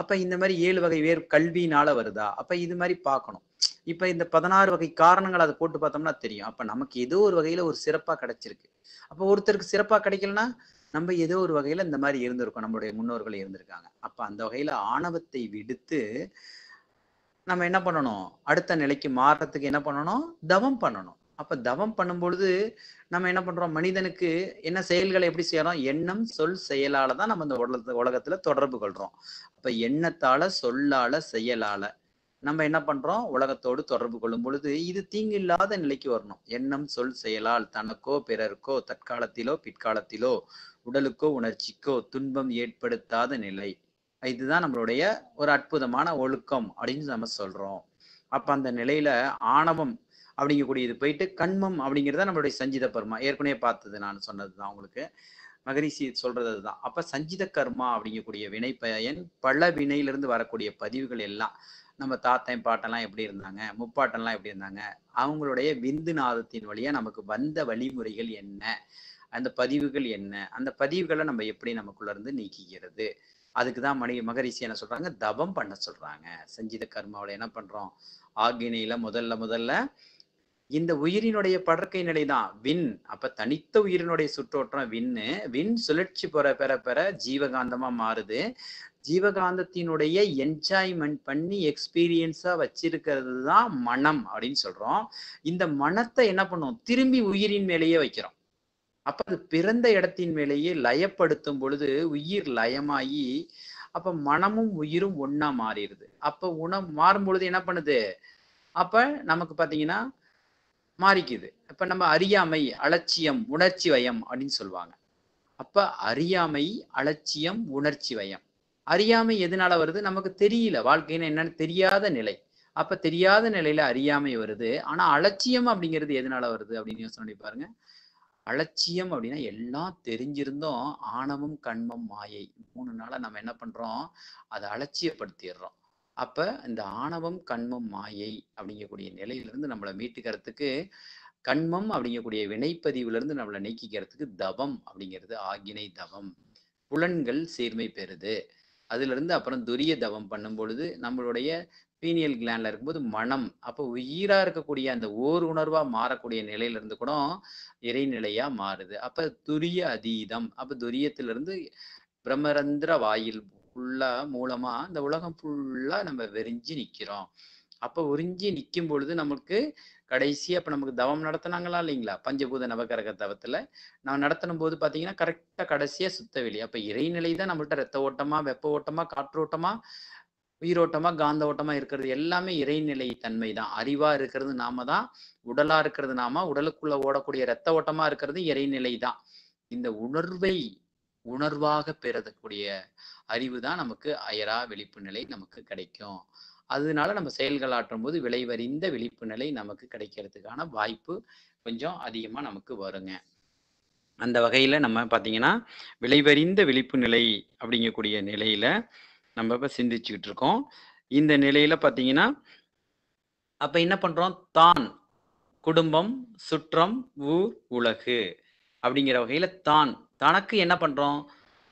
அப்ப இந்த மாதிரி ஏழு வகை வேறு கல்வினால வருதா அப்ப இது மாதிரி பார்க்கணும் இப்ப இந்த பதினாறு வகை காரணங்கள் அதை போட்டு பார்த்தோம்னா தெரியும் அப்ப நமக்கு ஏதோ ஒரு வகையில ஒரு சிறப்பா கிடைச்சிருக்கு அப்ப ஒருத்தருக்கு சிறப்பா கிடைக்கலன்னா நம்ம ஏதோ ஒரு வகையில இந்த மாதிரி இருந்திருக்கோம் நம்மளுடைய முன்னோர்கள் இருந்திருக்காங்க அப்ப அந்த வகையில ஆணவத்தை விடுத்து நம்ம என்ன பண்ணணும் அடுத்த நிலைக்கு மாறுறதுக்கு என்ன பண்ணணும் தவம் பண்ணணும் அப்ப தவம் பண்ணும்பொழுது நம்ம என்ன பண்றோம் மனிதனுக்கு என்ன செயல்களை எப்படி செய்யறோம் எண்ணம் சொல் செயலால தான் நம்ம இந்த உலக உலகத்துல தொடர்பு கொள்றோம் அப்ப எண்ணத்தால சொல்லால செயலால நம்ம என்ன பண்றோம் உலகத்தோடு தொடர்பு கொள்ளும் பொழுது இது தீங்கு இல்லாத நிலைக்கு வரணும் எண்ணம் சொல் செயலால் தனக்கோ பிறருக்கோ தற்காலத்திலோ பிற்காலத்திலோ உடலுக்கோ உணர்ச்சிக்கோ துன்பம் ஏற்படுத்தாத நிலை இதுதான் நம்மளுடைய ஒரு அற்புதமான ஒழுக்கம் அப்படின்னு நம்ம சொல்றோம் அப்ப அந்த நிலையில ஆணவம் அப்படிங்கக்கூடிய இது போயிட்டு கண்மம் அப்படிங்கிறத நம்மளுடைய சஞ்சித பெருமா ஏற்கனவே பார்த்தது நான் சொன்னதுதான் உங்களுக்கு மகரிஷி சொல்றது அதுதான் அப்ப சஞ்சித கர்மா அப்படிங்கக்கூடிய வினை பயன் பல வினையிலிருந்து வரக்கூடிய பதிவுகள் எல்லாம் நம்ம தாத்தன் பாட்டெல்லாம் எப்படி இருந்தாங்க முப்பாட்டெல்லாம் எப்படி இருந்தாங்க அவங்களுடைய விந்து நாதத்தின் வழியா நமக்கு வந்த வழிமுறைகள் என்ன அந்த பதிவுகள் என்ன அந்த பதிவுகளை நம்ம எப்படி நமக்குள்ள இருந்து நீக்கிக்கிறது அதுக்கு தான் மணி மகரிஷி என்ன சொல்றாங்க தபம் பண்ண சொல்றாங்க சஞ்சித கர்மாவில் என்ன பண்றோம் ஆகினியில முதல்ல முதல்ல இந்த உயிரினுடைய படற்கை நிலை தான் வின் அப்ப தனித்த உயிரினுடைய சுற்றோற்றம் வின்னு வின் சுழற்சி பெற பெற பெற ஜீவகாந்தமா மாறுது ஜீவகாந்தத்தினுடைய என்ஜாய்மெண்ட் பண்ணி எக்ஸ்பீரியன்ஸா வச்சிருக்கிறது தான் மனம் அப்படின்னு சொல்றோம் இந்த மனத்தை என்ன பண்ணுவோம் திரும்பி உயிரின் மேலேயே வைக்கிறோம் அப்ப அது பிறந்த இடத்தின் மேலேயே லயப்படுத்தும் பொழுது உயிர் லயமாகி அப்ப மனமும் உயிரும் ஒன்னா மாறிடுது அப்ப உணவு மாறும் பொழுது என்ன பண்ணுது அப்ப நமக்கு பாத்தீங்கன்னா மாறிக்குது இப்ப நம்ம அறியாமை அலட்சியம் உணர்ச்சி வயம் அப்படின்னு சொல்லுவாங்க அப்ப அறியாமை அலட்சியம் உணர்ச்சி வயம் அறியாமை எதனால வருது நமக்கு தெரியல வாழ்க்கைன்னு என்னன்னு தெரியாத நிலை அப்ப தெரியாத நிலையில அறியாமை வருது ஆனா அலட்சியம் அப்படிங்கிறது எதனால வருது அப்படின்னு யோசனை பாருங்க அலட்சியம் அப்படின்னா எல்லாம் தெரிஞ்சிருந்தோம் ஆணவம் கண்மம் மாயை மூணு நாளா நம்ம என்ன பண்றோம் அதை அலட்சியப்படுத்திடுறோம் அப்ப இந்த ஆணவம் கண்மம் மாயை அப்படிங்கக்கூடிய நிலையிலிருந்து நம்மளை மீட்டுக்கிறதுக்கு கண்மம் அப்படிங்கக்கூடிய இருந்து நம்மளை நீக்கிக்கிறதுக்கு தவம் அப்படிங்கிறது ஆகினை தவம் புலன்கள் சீர்மை பெறுது இருந்து அப்புறம் துரிய தவம் பண்ணும் பொழுது நம்மளுடைய பீனியல் கிளான்ல இருக்கும்போது மனம் அப்போ உயிரா இருக்கக்கூடிய அந்த ஓர் உணர்வா மாறக்கூடிய இருந்து கூட இறைநிலையா மாறுது அப்ப துரிய அதீதம் அப்ப துரியத்திலிருந்து பிரம்மரந்திர வாயில் ஃபுல்லா மூலமா இந்த உலகம் ஃபுல்லா நம்ம வெறிஞ்சு நிக்கிறோம் அப்போ உறிஞ்சி நிற்கும் பொழுது நமக்கு கடைசி அப்ப நமக்கு தவம் நடத்தினாங்களா இல்லைங்களா பஞ்சபூத நவகரக தவத்தில் நான் நடத்தணும் போது பார்த்தீங்கன்னா கரெக்டாக கடைசியாக சுத்தவெளி அப்போ இறைநிலை தான் நம்மள்ட்ட ரத்த ஓட்டமாக வெப்ப ஓட்டமாக காற்றோட்டமாக உயிரோட்டமா காந்த ஓட்டமா இருக்கிறது எல்லாமே இறைநிலை தன்மை தான் அறிவா இருக்கிறது நாம தான் உடலா இருக்கிறது நாம உடலுக்குள்ள ஓடக்கூடிய இரத்த ஓட்டமா இருக்கிறது இறைநிலை தான் இந்த உணர்வை உணர்வாக பெறக்கூடிய அறிவு தான் நமக்கு அயரா விழிப்பு நிலை நமக்கு கிடைக்கும் அதனால நம்ம செயல்கள் ஆற்றும் போது விளைவறிந்த விழிப்பு நிலை நமக்கு கிடைக்கிறதுக்கான வாய்ப்பு கொஞ்சம் அதிகமா நமக்கு வருங்க அந்த வகையில நம்ம பார்த்தீங்கன்னா விளைவறிந்த விழிப்பு நிலை அப்படிங்கக்கூடிய நிலையில நம்ம இப்போ சிந்திச்சுக்கிட்டு இருக்கோம் இந்த நிலையில பார்த்தீங்கன்னா அப்போ என்ன பண்ணுறோம் தான் குடும்பம் சுற்றம் ஊர் உலகு அப்படிங்கிற வகையில் தான் தனக்கு என்ன பண்ணுறோம்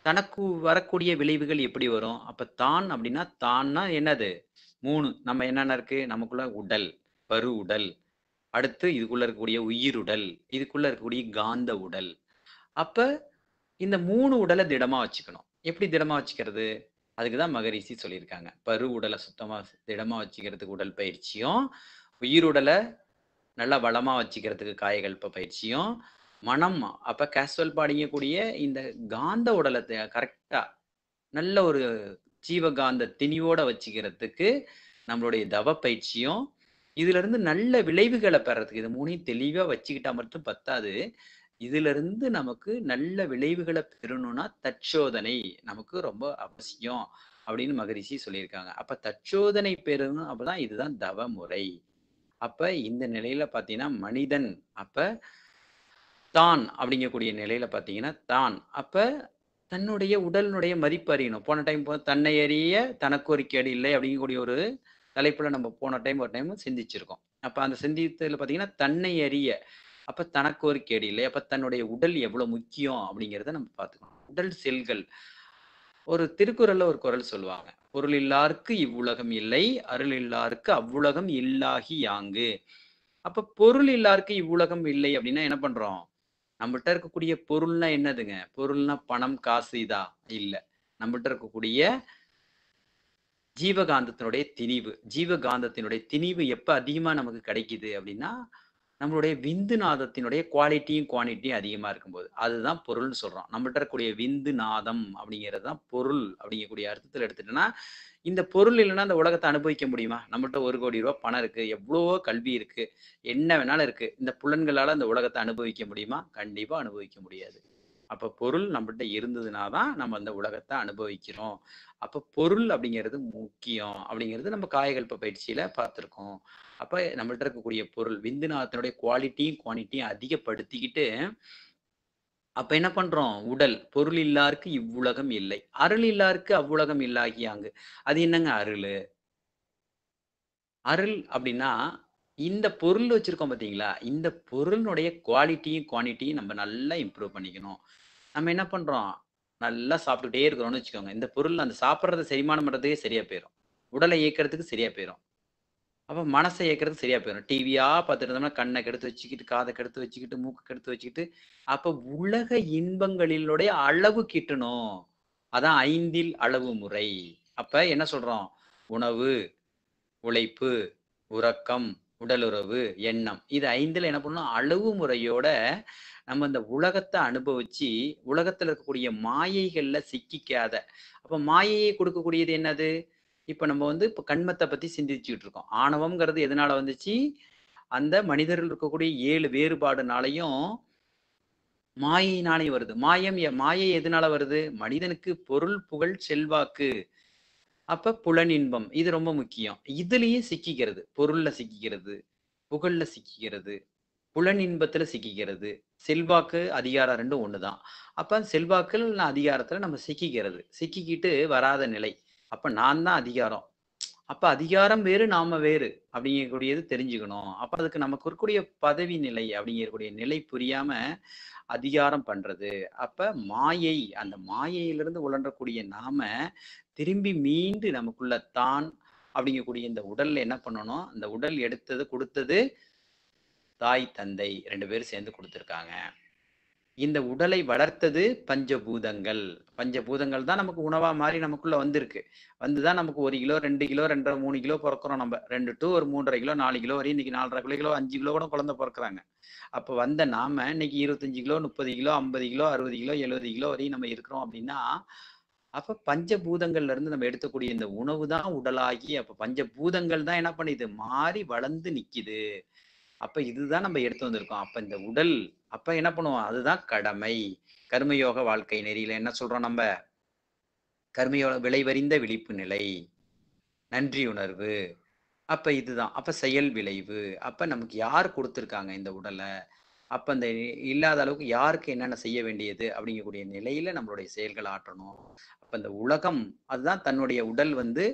தனக்கு வரக்கூடிய விளைவுகள் எப்படி வரும் அப்போ தான் அப்படின்னா தான்னா என்னது மூணு நம்ம என்னென்ன இருக்கு நமக்குள்ள உடல் பரு உடல் அடுத்து இதுக்குள்ள இருக்கக்கூடிய உயிருடல் இதுக்குள்ள இருக்கக்கூடிய காந்த உடல் அப்ப இந்த மூணு உடலை திடமா வச்சுக்கணும் எப்படி திடமா வச்சுக்கிறது அதுக்கு தான் மகரிஷி சொல்லியிருக்காங்க பரு உடலை சுத்தமாக திடமாக வச்சுக்கிறதுக்கு உடல் பயிற்சியும் உயிருடலை நல்லா வளமாக வச்சுக்கிறதுக்கு காயகல்ப பயிற்சியும் மனம் அப்போ கேஸ்வல் பாடிங்கக்கூடிய இந்த காந்த உடலை கரெக்டாக நல்ல ஒரு ஜீவகாந்த திணிவோட வச்சுக்கிறதுக்கு நம்மளுடைய தவ பயிற்சியும் இதுல இருந்து நல்ல விளைவுகளை பெறதுக்கு இது மூணையும் தெளிவா வச்சுக்கிட்டா மட்டும் பத்தாது இதுல இருந்து நமக்கு நல்ல விளைவுகளை பெறணும்னா தற்சோதனை நமக்கு ரொம்ப அவசியம் அப்படின்னு மகரிஷி சொல்லியிருக்காங்க அப்ப தற்சோதனை பெறணும் அப்பதான் இதுதான் தவ முறை அப்ப இந்த நிலையில பாத்தீங்கன்னா மனிதன் அப்ப தான் அப்படிங்கக்கூடிய நிலையில பாத்தீங்கன்னா தான் அப்ப தன்னுடைய உடலினுடைய மதிப்பு அறியணும் போன டைம் தன்னை அறிய தனக்கு ஒரு கேடு இல்லை அப்படிங்கக்கூடிய ஒரு தலைப்புல நம்ம போன டைம் ஒரு டைம் சிந்திச்சிருக்கோம் அப்ப அந்த சிந்தித்ததுல பாத்தீங்கன்னா தன்னை அறிய அப்ப தனக்கு ஒரு கேடு இல்லை அப்ப தன்னுடைய உடல் எவ்வளவு முக்கியம் அப்படிங்கிறத நம்ம பார்த்துக்கணும் உடல் செல்கள் ஒரு திருக்குறள்ல ஒரு குரல் சொல்லுவாங்க பொருள் இல்லாருக்கு இவ்வுலகம் இல்லை அருள் இல்லாருக்கு அவ்வுலகம் இல்லாகி யாங்கு அப்ப பொருள் இல்லாருக்கு இவ்வுலகம் இல்லை அப்படின்னா என்ன பண்றோம் நம்மகிட்ட இருக்கக்கூடிய பொருள்னா என்னதுங்க பொருள்னா பணம் காசு இதா இல்லை நம்மகிட்ட இருக்கக்கூடிய ஜீவகாந்தத்தினுடைய திணிவு ஜீவகாந்தத்தினுடைய திணிவு எப்ப அதிகமா நமக்கு கிடைக்குது அப்படின்னா நம்மளுடைய விந்து நாதத்தினுடைய குவாலிட்டியும் குவான்டிட்டியும் அதிகமாக இருக்கும்போது அதுதான் பொருள்னு சொல்கிறோம் நம்மகிட்ட இருக்கக்கூடிய விந்து நாதம் அப்படிங்கிறது தான் பொருள் அப்படிங்கக்கூடிய அர்த்தத்தில் எடுத்துட்டோன்னா இந்த பொருள் இல்லைன்னா அந்த உலகத்தை அனுபவிக்க முடியுமா நம்மகிட்ட ஒரு கோடி ரூபா பணம் இருக்குது எவ்வளவோ கல்வி இருக்குது என்ன வேணாலும் இருக்குது இந்த புலன்களால் அந்த உலகத்தை அனுபவிக்க முடியுமா கண்டிப்பாக அனுபவிக்க முடியாது அப்போ பொருள் நம்மகிட்ட இருந்ததுனா தான் நம்ம அந்த உலகத்தை அனுபவிக்கிறோம் அப்போ பொருள் அப்படிங்கிறது முக்கியம் அப்படிங்கிறது நம்ம காயகல்ப பயிற்சியில் பார்த்துருக்கோம் அப்போ நம்மள்ட்ட இருக்கக்கூடிய பொருள் விந்து குவாலிட்டியும் குவான்டிட்டியும் அதிகப்படுத்திக்கிட்டு அப்ப என்ன பண்றோம் உடல் பொருள் இல்லாருக்கு இவ்வுலகம் இல்லை அருள் இல்லாருக்கு அவ்வுலகம் இல்லாகியாங்க அது என்னங்க அருள் அருள் அப்படின்னா இந்த பொருள் வச்சிருக்கோம் பாத்தீங்களா இந்த பொருளுடைய குவாலிட்டியும் குவான்டிட்டியும் நம்ம நல்லா இம்ப்ரூவ் பண்ணிக்கணும் நம்ம என்ன பண்றோம் நல்லா சாப்பிட்டுட்டே இருக்கிறோம்னு வச்சுக்கோங்க இந்த பொருள் அந்த சாப்பிட்றத செரிமானம் பண்றதுக்கே சரியா போயிடும் உடலை இயக்கிறதுக்கு சரியா போயிடும் அப்போ மனசை இயக்கிறது சரியா போயிடும் டிவியாக பார்த்துட்டு இருந்தோம்னா கண்ணை கெடுத்து வச்சுக்கிட்டு காதை கெடுத்து வச்சுக்கிட்டு மூக்கு கெடுத்து வச்சுக்கிட்டு அப்போ உலக இன்பங்களினுடைய அளவு கிட்டணும் அதான் ஐந்தில் அளவு முறை அப்ப என்ன சொல்றோம் உணவு உழைப்பு உறக்கம் உடலுறவு எண்ணம் இது ஐந்துல என்ன பண்ணணும் அளவு முறையோட நம்ம இந்த உலகத்தை அனுபவிச்சு உலகத்துல இருக்கக்கூடிய மாயைகள்ல சிக்கிக்காத அப்ப மாயையை கொடுக்கக்கூடியது என்னது இப்போ நம்ம வந்து இப்போ கண்மத்தை பற்றி சிந்திச்சுக்கிட்டு இருக்கோம் ஆணவம்ங்கிறது எதனால வந்துச்சு அந்த மனிதர்கள் இருக்கக்கூடிய ஏழு வேறுபாடுனாலையும் மாயினாலையும் வருது மாயம் மாயை எதனால வருது மனிதனுக்கு பொருள் புகழ் செல்வாக்கு அப்ப புலனின்பம் இது ரொம்ப முக்கியம் இதுலயும் சிக்கிக்கிறது பொருள்ல சிக்கிக்கிறது புகழ்ல சிக்கிக்கிறது புலனின்பத்துல சிக்கிக்கிறது செல்வாக்கு அதிகாரம் ரெண்டும் ஒண்ணுதான் அப்ப செல்வாக்குல அதிகாரத்துல நம்ம சிக்கிக்கிறது சிக்கிக்கிட்டு வராத நிலை அப்ப நான் தான் அதிகாரம் அப்ப அதிகாரம் வேறு நாம வேறு அப்படிங்கக்கூடியது தெரிஞ்சுக்கணும் அப்ப அதுக்கு நமக்கு இருக்கக்கூடிய பதவி நிலை அப்படிங்கக்கூடிய நிலை புரியாம அதிகாரம் பண்றது அப்ப மாயை அந்த மாயையிலிருந்து உழன்றக்கூடிய நாம திரும்பி மீண்டு நமக்குள்ள தான் அப்படிங்கக்கூடிய இந்த உடல்ல என்ன பண்ணணும் அந்த உடல் எடுத்தது கொடுத்தது தாய் தந்தை ரெண்டு பேரும் சேர்ந்து கொடுத்துருக்காங்க இந்த உடலை வளர்த்தது பஞ்சபூதங்கள் பஞ்சபூதங்கள் தான் நமக்கு உணவா மாறி நமக்குள்ள வந்திருக்கு வந்துதான் நமக்கு ஒரு கிலோ ரெண்டு கிலோ ரெண்டரை மூணு கிலோ பிறக்கிறோம் நம்ம ரெண்டு டு ஒரு மூன்றரை கிலோ நாலு கிலோ வரையும் இன்னைக்கு நாலரை கிலோ அஞ்சு கிலோ கூட குழந்தை பிறக்கிறாங்க அப்ப வந்த நாம இன்னைக்கு இருபத்தஞ்சு கிலோ முப்பது கிலோ ஐம்பது கிலோ அறுபது கிலோ எழுபது கிலோ வரையும் நம்ம இருக்கிறோம் அப்படின்னா அப்ப பஞ்சபூதங்கள்ல இருந்து நம்ம எடுக்கக்கூடிய இந்த உணவு தான் உடலாகி அப்ப பஞ்சபூதங்கள் தான் என்ன பண்ணுது மாறி வளர்ந்து நிக்குது அப்ப இதுதான் நம்ம எடுத்து வந்திருக்கோம் அப்ப இந்த உடல் அப்ப என்ன பண்ணுவோம் அதுதான் கடமை கர்மயோக வாழ்க்கை நெறியில என்ன சொல்றோம் நம்ம கர்மயோக விளைவறிந்த விழிப்பு நிலை நன்றி உணர்வு அப்ப இதுதான் அப்ப செயல் விளைவு அப்ப நமக்கு யார் கொடுத்துருக்காங்க இந்த உடலை அப்ப அந்த இல்லாத அளவுக்கு யாருக்கு என்னென்ன செய்ய வேண்டியது அப்படிங்கக்கூடிய நிலையில நம்மளுடைய செயல்கள் ஆற்றணும் அப்ப இந்த உலகம் அதுதான் தன்னுடைய உடல் வந்து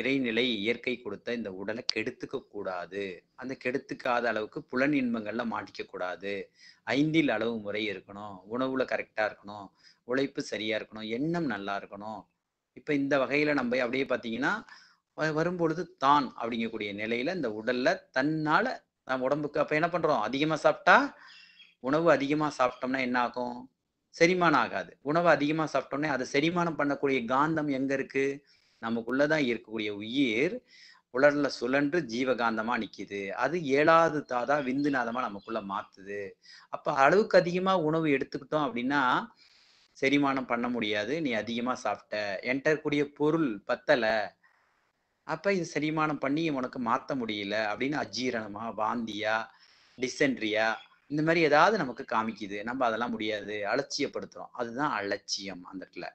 இறைநிலை இயற்கை கொடுத்த இந்த உடலை கெடுத்துக்க கூடாது அந்த கெடுத்துக்காத அளவுக்கு புலன் இன்பங்கள்ல மாட்டிக்க கூடாது ஐந்தில் அளவு முறை இருக்கணும் உணவுல கரெக்டா இருக்கணும் உழைப்பு சரியா இருக்கணும் எண்ணம் நல்லா இருக்கணும் இப்ப இந்த வகையில நம்ம அப்படியே பாத்தீங்கன்னா வரும்பொழுது தான் அப்படிங்கக்கூடிய நிலையில இந்த உடல்ல தன்னால நம்ம உடம்புக்கு அப்ப என்ன பண்றோம் அதிகமா சாப்பிட்டா உணவு அதிகமா சாப்பிட்டோம்னா என்ன ஆகும் செரிமானம் ஆகாது உணவு அதிகமா சாப்பிட்டோம்னா அதை செரிமானம் பண்ணக்கூடிய காந்தம் எங்க இருக்கு நமக்குள்ளதான் இருக்கக்கூடிய உயிர் உலர்ல சுழன்று ஜீவகாந்தமா நிக்குது அது ஏழாவது தாதா விந்துநாதமா நமக்குள்ள மாத்துது அப்ப அளவுக்கு அதிகமா உணவு எடுத்துக்கிட்டோம் அப்படின்னா செரிமானம் பண்ண முடியாது நீ அதிகமா சாப்பிட்ட என்கிட்ட கூடிய பொருள் பத்தல அப்ப இது செரிமானம் பண்ணி உனக்கு மாத்த முடியல அப்படின்னு அஜீரணமா வாந்தியா டிசென்ட்ரியா இந்த மாதிரி ஏதாவது நமக்கு காமிக்குது நம்ம அதெல்லாம் முடியாது அலட்சியப்படுத்துறோம் அதுதான் அலட்சியம் அந்த இடத்துல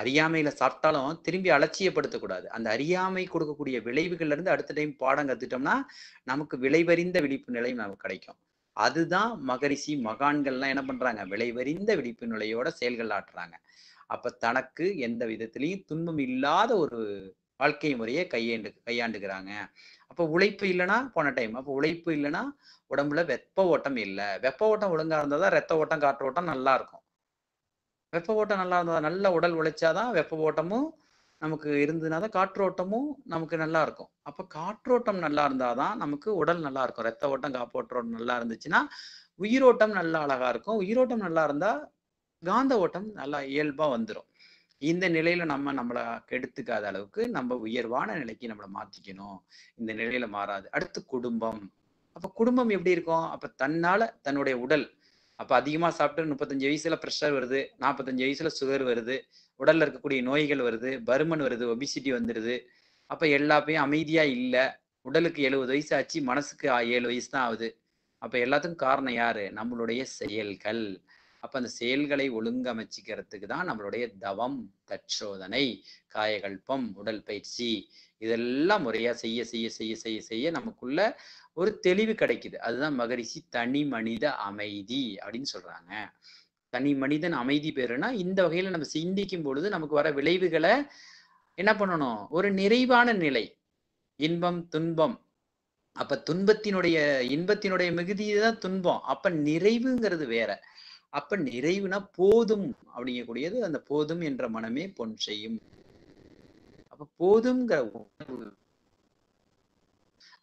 அறியாமையில சாப்பிட்டாலும் திரும்பி அலட்சியப்படுத்தக்கூடாது அந்த அறியாமை கொடுக்கக்கூடிய விளைவுகள்ல இருந்து அடுத்த டைம் பாடம் கத்துட்டோம்னா நமக்கு விளைவறிந்த விழிப்பு நிலை நமக்கு கிடைக்கும் அதுதான் மகரிஷி மகான்கள்லாம் என்ன பண்றாங்க விளைவறிந்த விழிப்பு நிலையோட செயல்கள் ஆட்டுறாங்க அப்ப தனக்கு எந்த விதத்திலையும் துன்பம் இல்லாத ஒரு வாழ்க்கை முறையை கையாண்டு கையாண்டுக்கிறாங்க அப்போ உழைப்பு இல்லைன்னா போன டைம் அப்போ உழைப்பு இல்லைன்னா உடம்புல வெப்ப ஓட்டம் இல்லை வெப்ப ஓட்டம் ஒழுங்கா இருந்தால் தான் ரத்த ஓட்டம் காற்று ஓட்டம் நல்லா இருக்கும் வெப்ப ஓட்டம் நல்லா இருந்தால் நல்ல உடல் உழைச்சாதான் வெப்ப ஓட்டமும் நமக்கு இருந்ததுனா தான் காற்றோட்டமும் நமக்கு நல்லா இருக்கும் அப்போ காற்றோட்டம் நல்லா இருந்தால் தான் நமக்கு உடல் நல்லா இருக்கும் ரத்த ஓட்டம் காப்போட்டோட்டம் நல்லா இருந்துச்சுன்னா உயிரோட்டம் நல்லா அழகா இருக்கும் உயிரோட்டம் நல்லா இருந்தால் காந்த ஓட்டம் நல்லா இயல்பாக வந்துடும் இந்த நிலையில நம்ம நம்மளை கெடுத்துக்காத அளவுக்கு நம்ம உயர்வான நிலைக்கு நம்மளை மாத்திக்கணும் இந்த நிலையில மாறாது அடுத்து குடும்பம் அப்ப குடும்பம் எப்படி இருக்கும் அப்ப தன்னால தன்னுடைய உடல் அப்போ அதிகமாக சாப்பிட்டு முப்பத்தஞ்சு வயசுல ப்ரெஷர் வருது நாற்பத்தஞ்சு வயசுல சுகர் வருது உடல்ல இருக்கக்கூடிய நோய்கள் வருது பருமன் வருது ஒபிசிட்டி வந்துடுது அப்போ எல்லாப்பையும் அமைதியாக இல்லை உடலுக்கு எழுபது வயசு ஆச்சு மனசுக்கு ஏழு வயசு தான் ஆகுது அப்போ எல்லாத்துக்கும் காரணம் யாரு நம்மளுடைய செயல்கள் அப்போ அந்த செயல்களை ஒழுங்கமைச்சிக்கிறதுக்கு தான் நம்மளுடைய தவம் தற்சோதனை காயகல்பம் உடல் பயிற்சி இதெல்லாம் முறையாக செய்ய செய்ய செய்ய செய்ய செய்ய நமக்குள்ள ஒரு தெளிவு கிடைக்குது அதுதான் மகரிஷி தனி மனித அமைதி அப்படின்னு சொல்றாங்க தனி மனிதன் அமைதி பெறுனா இந்த வகையில நம்ம சிந்திக்கும் பொழுது நமக்கு வர விளைவுகளை என்ன பண்ணணும் ஒரு நிறைவான நிலை இன்பம் துன்பம் அப்ப துன்பத்தினுடைய இன்பத்தினுடைய தான் துன்பம் அப்ப நிறைவுங்கிறது வேற அப்ப நிறைவுனா போதும் அப்படிங்கக்கூடியது அந்த போதும் என்ற மனமே பொன் செய்யும் அப்ப போதுங்கிற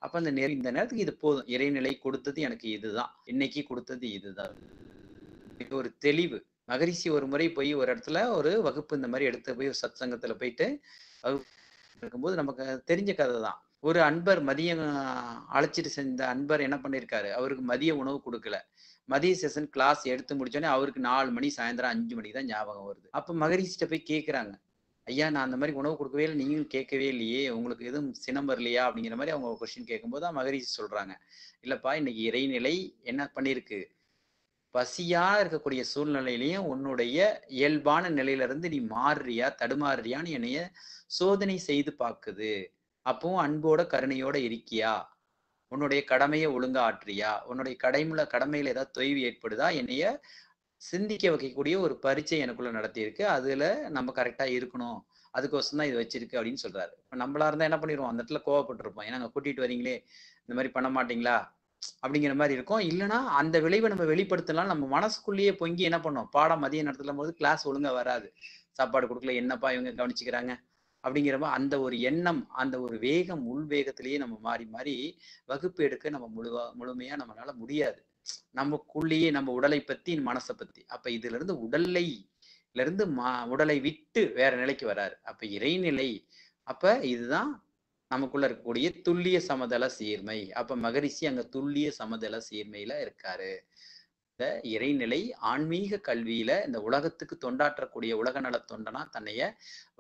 அப்ப அந்த நேரம் இந்த நேரத்துக்கு இது போதும் இறைநிலை கொடுத்தது எனக்கு இதுதான் இன்னைக்கு கொடுத்தது இதுதான் ஒரு தெளிவு மகரிஷி ஒரு முறை போய் ஒரு இடத்துல ஒரு வகுப்பு இந்த மாதிரி எடுத்து போய் சத் சங்கத்துல போயிட்டு இருக்கும்போது நமக்கு தெரிஞ்ச கதை தான் ஒரு அன்பர் மதியம் அழைச்சிட்டு செஞ்ச அன்பர் என்ன பண்ணியிருக்காரு அவருக்கு மதிய உணவு கொடுக்கல மதிய செஷன் கிளாஸ் எடுத்து முடிச்சோடனே அவருக்கு நாலு மணி சாயந்தரம் அஞ்சு மணிக்கு தான் ஞாபகம் வருது அப்ப மகரிஷிட்ட போய் கேட்குறாங்க ஐயா நான் அந்த மாதிரி உணவு கொடுக்கவே இல்லை நீங்களும் கேட்கவே இல்லையே உங்களுக்கு எதுவும் சினம் வரலையா அப்படிங்கிற மாதிரி அவங்க கொஸ்டின் கேட்கும்போது தான் மகரிஷி சொல்றாங்க இல்லப்பா இன்னைக்கு இறைநிலை என்ன பண்ணிருக்கு பசியா இருக்கக்கூடிய சூழ்நிலையிலையும் உன்னுடைய இயல்பான நிலையில இருந்து நீ மாறுறியா தடுமாறுறியான்னு என்னைய சோதனை செய்து பார்க்குது அப்பவும் அன்போட கருணையோட இருக்கியா உன்னுடைய கடமையை ஒழுங்கா ஆற்றியா உன்னுடைய கடைமுல கடமையில ஏதாவது தொய்வு ஏற்படுதா என்னைய சிந்திக்க வைக்கக்கூடிய ஒரு பரீட்சை எனக்குள்ள நடத்தியிருக்கு அதுல நம்ம கரெக்டா இருக்கணும் அதுக்கோசம் தான் இது வச்சிருக்கு அப்படின்னு சொல்றாரு இப்போ நம்மளா இருந்தா என்ன பண்ணிடுவோம் அந்த இடத்துல கோவப்பட்டிருப்போம் ஏன்னா கூட்டிட்டு வரீங்களே இந்த மாதிரி பண்ண மாட்டீங்களா அப்படிங்கிற மாதிரி இருக்கும் இல்லைன்னா அந்த விளைவை நம்ம வெளிப்படுத்தலாம் நம்ம மனசுக்குள்ளேயே பொங்கி என்ன பண்ணோம் பாடம் மதியம் நடத்தலாம் போது கிளாஸ் ஒழுங்கா வராது சாப்பாடு கொடுக்கல என்னப்பா இவங்க கவனிச்சுக்கிறாங்க அப்படிங்கிற மாதிரி அந்த ஒரு எண்ணம் அந்த ஒரு வேகம் உள் வேகத்திலேயே நம்ம மாறி மாறி வகுப்பு எடுக்க நம்ம முழுவா முழுமையா நம்மளால முடியாது நமக்குள்ளேயே நம்ம உடலை பத்தி மனசை பத்தி அப்ப இதுல இருந்து உடலை இருந்து மா உடலை விட்டு வேற நிலைக்கு வராரு அப்ப இறைநிலை அப்ப இதுதான் நமக்குள்ள இருக்கக்கூடிய துல்லிய சமதள சீர்மை அப்ப மகரிஷி அங்க துல்லிய சமதள சீர்மையில இருக்காரு இந்த இறைநிலை ஆன்மீக கல்வியில இந்த உலகத்துக்கு தொண்டாற்றக்கூடிய உலக நல தொண்டனா தன்னைய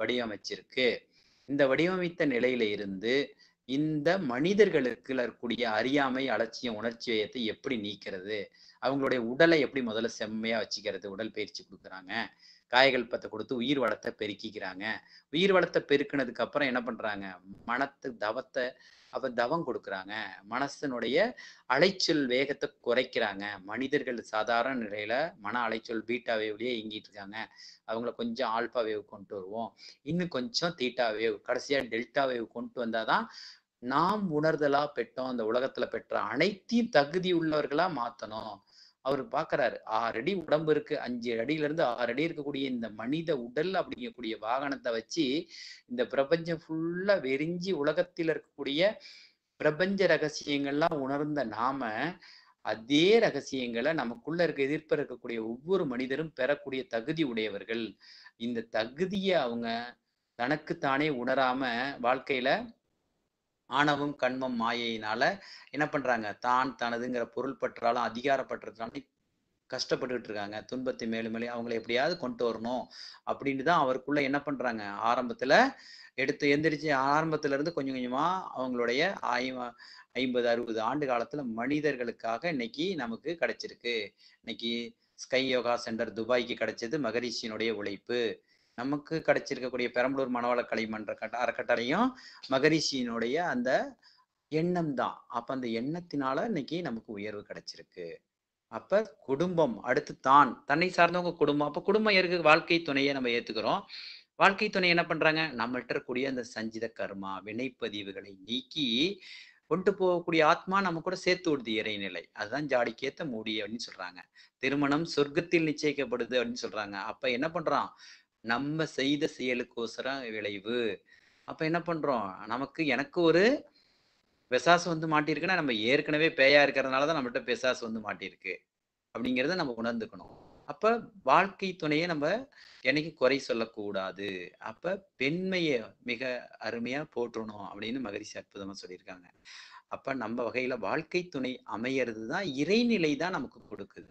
வடிவமைச்சிருக்கு இந்த வடிவமைத்த நிலையில இருந்து இந்த மனிதர்களுக்கு இருக்கக்கூடிய அறியாமை அலட்சியம் உணர்ச்சி வயத்தை எப்படி நீக்கிறது அவங்களுடைய உடலை எப்படி முதல்ல செம்மையா வச்சுக்கிறது உடல் பயிற்சி கொடுக்குறாங்க காயகல்பத்தை கொடுத்து உயிர் வளத்தை பெருக்கிக்கிறாங்க உயிர் வளத்தை பெருக்கினதுக்கு அப்புறம் என்ன பண்றாங்க மனத்து தவத்தை அப்ப தவம் கொடுக்குறாங்க மனசனுடைய அலைச்சல் வேகத்தை குறைக்கிறாங்க மனிதர்கள் சாதாரண நிலையில மன அலைச்சல் பீட்டா வேவ்லயே இயங்கிட்டு இருக்காங்க அவங்கள கொஞ்சம் ஆல்பா வேவ் கொண்டு வருவோம் இன்னும் கொஞ்சம் தீட்டா வேவ் கடைசியா டெல்டா வேவ் கொண்டு வந்தாதான் நாம் உணர்தலா பெற்றோம் அந்த உலகத்துல பெற்ற அனைத்தையும் தகுதி உள்ளவர்களா மாத்தணும் அவர் பாக்குறாரு ஆறு அடி உடம்பு இருக்கு அஞ்சு அடியில இருந்து ஆறு அடி இருக்கக்கூடிய இந்த மனித உடல் அப்படிங்கக்கூடிய வாகனத்தை வச்சு இந்த பிரபஞ்சம் ஃபுல்லா வெறிஞ்சி உலகத்தில் இருக்கக்கூடிய பிரபஞ்ச ரகசியங்கள்லாம் உணர்ந்த நாம அதே ரகசியங்களை நமக்குள்ள இருக்க எதிர்ப்பு இருக்கக்கூடிய ஒவ்வொரு மனிதரும் பெறக்கூடிய தகுதி உடையவர்கள் இந்த தகுதியை அவங்க தனக்குத்தானே உணராம வாழ்க்கையில ஆணவம் கண்மம் மாயையினால என்ன பண்றாங்க தான் தனதுங்கிற பொருள் பற்றாலும் அதிகாரப்பற்றதுனால கஷ்டப்பட்டுக்கிட்டு இருக்காங்க துன்பத்தை மேலும் மேலே அவங்களை எப்படியாவது கொண்டு வரணும் அப்படின்னு தான் அவருக்குள்ள என்ன பண்றாங்க ஆரம்பத்துல எடுத்து எந்திரிச்சு ஆரம்பத்துல இருந்து கொஞ்சம் கொஞ்சமா அவங்களுடைய ஆய் ஐம்பது அறுபது ஆண்டு காலத்துல மனிதர்களுக்காக இன்னைக்கு நமக்கு கிடைச்சிருக்கு இன்னைக்கு ஸ்கை யோகா சென்டர் துபாய்க்கு கிடைச்சது மகரிஷியினுடைய உழைப்பு நமக்கு கிடைச்சிருக்கக்கூடிய பெரம்பலூர் மனவள கலைமன்ற கட்ட அறக்கட்டளையும் மகரிஷியினுடைய அந்த எண்ணம் தான் அப்ப அந்த எண்ணத்தினால இன்னைக்கு நமக்கு உயர்வு கிடைச்சிருக்கு அப்ப குடும்பம் அடுத்து தான் தன்னை சார்ந்தவங்க குடும்பம் அப்ப குடும்பம் இருக்கு வாழ்க்கை துணையை நம்ம ஏத்துக்கிறோம் வாழ்க்கை துணை என்ன பண்றாங்க நம்மள்ட இருக்கக்கூடிய அந்த சஞ்சித கர்மா வினைப்பதிவுகளை நீக்கி கொண்டு போகக்கூடிய ஆத்மா நம்ம கூட சேர்த்து விடுது இறைநிலை அதுதான் ஜாடிக்கேத்த மூடி அப்படின்னு சொல்றாங்க திருமணம் சொர்க்கத்தில் நிச்சயிக்கப்படுது அப்படின்னு சொல்றாங்க அப்ப என்ன பண்றான் நம்ம செய்த செயலுக்கோசரம் விளைவு அப்ப என்ன பண்றோம் நமக்கு எனக்கு ஒரு பெசாசு வந்து மாட்டியிருக்குன்னா நம்ம ஏற்கனவே பேயா இருக்கிறதுனாலதான் தான் நம்மகிட்ட பெசாசு வந்து மாட்டியிருக்கு அப்படிங்கிறத நம்ம உணர்ந்துக்கணும் அப்ப வாழ்க்கை துணையை நம்ம என்னைக்கு குறை சொல்லக்கூடாது அப்ப பெண்மையை மிக அருமையா போற்றணும் அப்படின்னு மகரிஷி அற்புதமா சொல்லியிருக்காங்க அப்ப நம்ம வகையில வாழ்க்கை துணை அமையறது தான் இறைநிலை தான் நமக்கு கொடுக்குது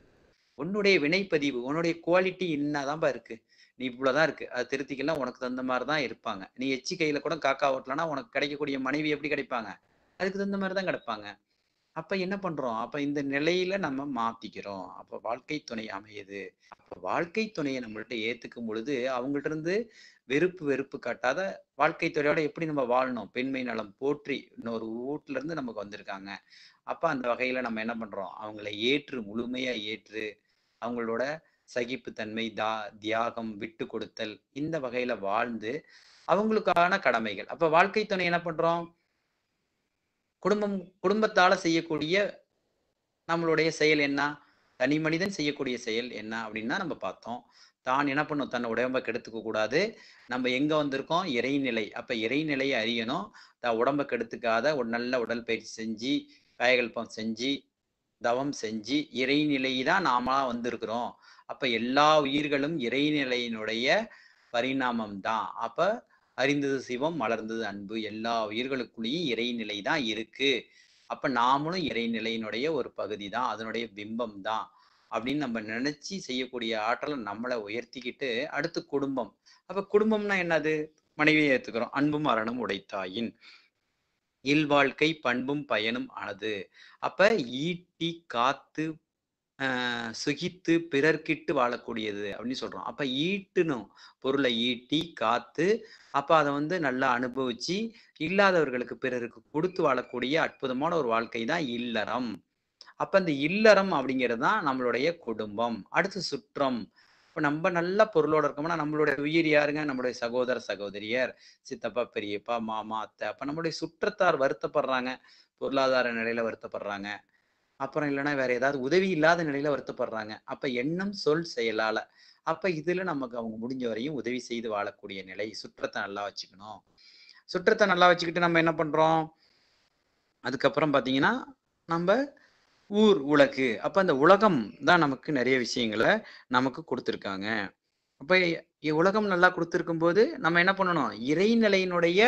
உன்னுடைய வினைப்பதிவு உன்னுடைய குவாலிட்டி என்னதான்பா இருக்கு நீ இவ்வளவுதான் இருக்கு அதை திருத்திக்கலாம் உனக்கு தகுந்த மாதிரி தான் இருப்பாங்க நீ எச்சி கையில கூட காக்கா ஓட்டலன்னா உனக்கு கிடைக்கக்கூடிய மனைவி எப்படி கிடைப்பாங்க அதுக்கு தகுந்த மாதிரி தான் கிடைப்பாங்க அப்ப என்ன பண்றோம் அப்ப இந்த நிலையில நம்ம மாத்திக்கிறோம் அப்ப வாழ்க்கை துணை அமையுது அப்ப வாழ்க்கை துணையை நம்மள்ட்ட ஏத்துக்கும் பொழுது அவங்கள்ட்ட இருந்து வெறுப்பு வெறுப்பு காட்டாத வாழ்க்கை துறையோட எப்படி நம்ம வாழணும் பெண்மை நலம் போற்றி இன்னொரு வீட்டுல இருந்து நமக்கு வந்திருக்காங்க அப்ப அந்த வகையில நம்ம என்ன பண்றோம் அவங்கள ஏற்று முழுமையா ஏற்று அவங்களோட சகிப்புத்தன்மை தா தியாகம் விட்டு கொடுத்தல் இந்த வகையில வாழ்ந்து அவங்களுக்கான கடமைகள் அப்ப வாழ்க்கை துணை என்ன பண்றோம் குடும்பம் குடும்பத்தால செய்யக்கூடிய நம்மளுடைய செயல் என்ன தனி மனிதன் செய்யக்கூடிய செயல் என்ன அப்படின்னா நம்ம பார்த்தோம் தான் என்ன பண்ணும் தன்னை உடம்ப கெடுத்துக்க கூடாது நம்ம எங்க வந்திருக்கோம் இறைநிலை அப்ப இறைநிலையை அறியணும் தான் உடம்ப கெடுத்துக்காத ஒரு நல்ல உடற்பயிற்சி செஞ்சு காயகல்பம் செஞ்சு தவம் செஞ்சு இறைநிலை தான் நாமளா வந்திருக்கிறோம் அப்ப எல்லா உயிர்களும் இறைநிலையினுடைய பரிணாமம் தான் அப்ப அறிந்தது சிவம் மலர்ந்தது அன்பு எல்லா உயிர்களுக்குள்ளேயும் இறைநிலை தான் இருக்கு அப்ப நாமளும் இறைநிலையினுடைய ஒரு பகுதி தான் அதனுடைய பிம்பம் தான் அப்படின்னு நம்ம நினைச்சு செய்யக்கூடிய ஆற்றலை நம்மளை உயர்த்திக்கிட்டு அடுத்து குடும்பம் அப்ப குடும்பம்னா என்னது மனைவியை ஏத்துக்கிறோம் அன்பும் அரணும் உடைத்தாயின் இல்வாழ்க்கை பண்பும் பயனும் ஆனது அப்ப ஈட்டி காத்து சுகித்து பிறர்கிட்டு வாழக்கூடியது அப்படின்னு சொல்றோம் அப்ப ஈட்டுனும் பொருளை ஈட்டி காத்து அப்ப அதை வந்து நல்லா அனுபவிச்சு இல்லாதவர்களுக்கு பிறருக்கு கொடுத்து வாழக்கூடிய அற்புதமான ஒரு வாழ்க்கை தான் இல்லறம் அப்ப இந்த இல்லறம் அப்படிங்கிறது தான் நம்மளுடைய குடும்பம் அடுத்து சுற்றம் இப்போ நம்ம நல்ல பொருளோட இருக்கோம்னா நம்மளுடைய உயிர் யாருங்க நம்மளுடைய சகோதர சகோதரியர் சித்தப்பா பெரியப்பா மாமா அத்தை அப்ப நம்மளுடைய சுற்றத்தார் வருத்தப்படுறாங்க பொருளாதார நிலையில வருத்தப்படுறாங்க அப்புறம் இல்லைன்னா வேற ஏதாவது உதவி இல்லாத நிலையில வருத்தப்படுறாங்க அப்ப எண்ணம் சொல் செயலால அப்ப இதுல நமக்கு அவங்க முடிஞ்ச வரையும் உதவி செய்து வாழக்கூடிய நிலை சுற்றத்தை நல்லா வச்சுக்கணும் சுற்றத்தை நல்லா வச்சுக்கிட்டு நம்ம என்ன பண்றோம் அதுக்கப்புறம் பாத்தீங்கன்னா நம்ம ஊர் உலகு அப்ப அந்த உலகம் தான் நமக்கு நிறைய விஷயங்களை நமக்கு கொடுத்துருக்காங்க அப்ப உலகம் நல்லா கொடுத்துருக்கும் போது நம்ம என்ன பண்ணணும் இறைநிலையினுடைய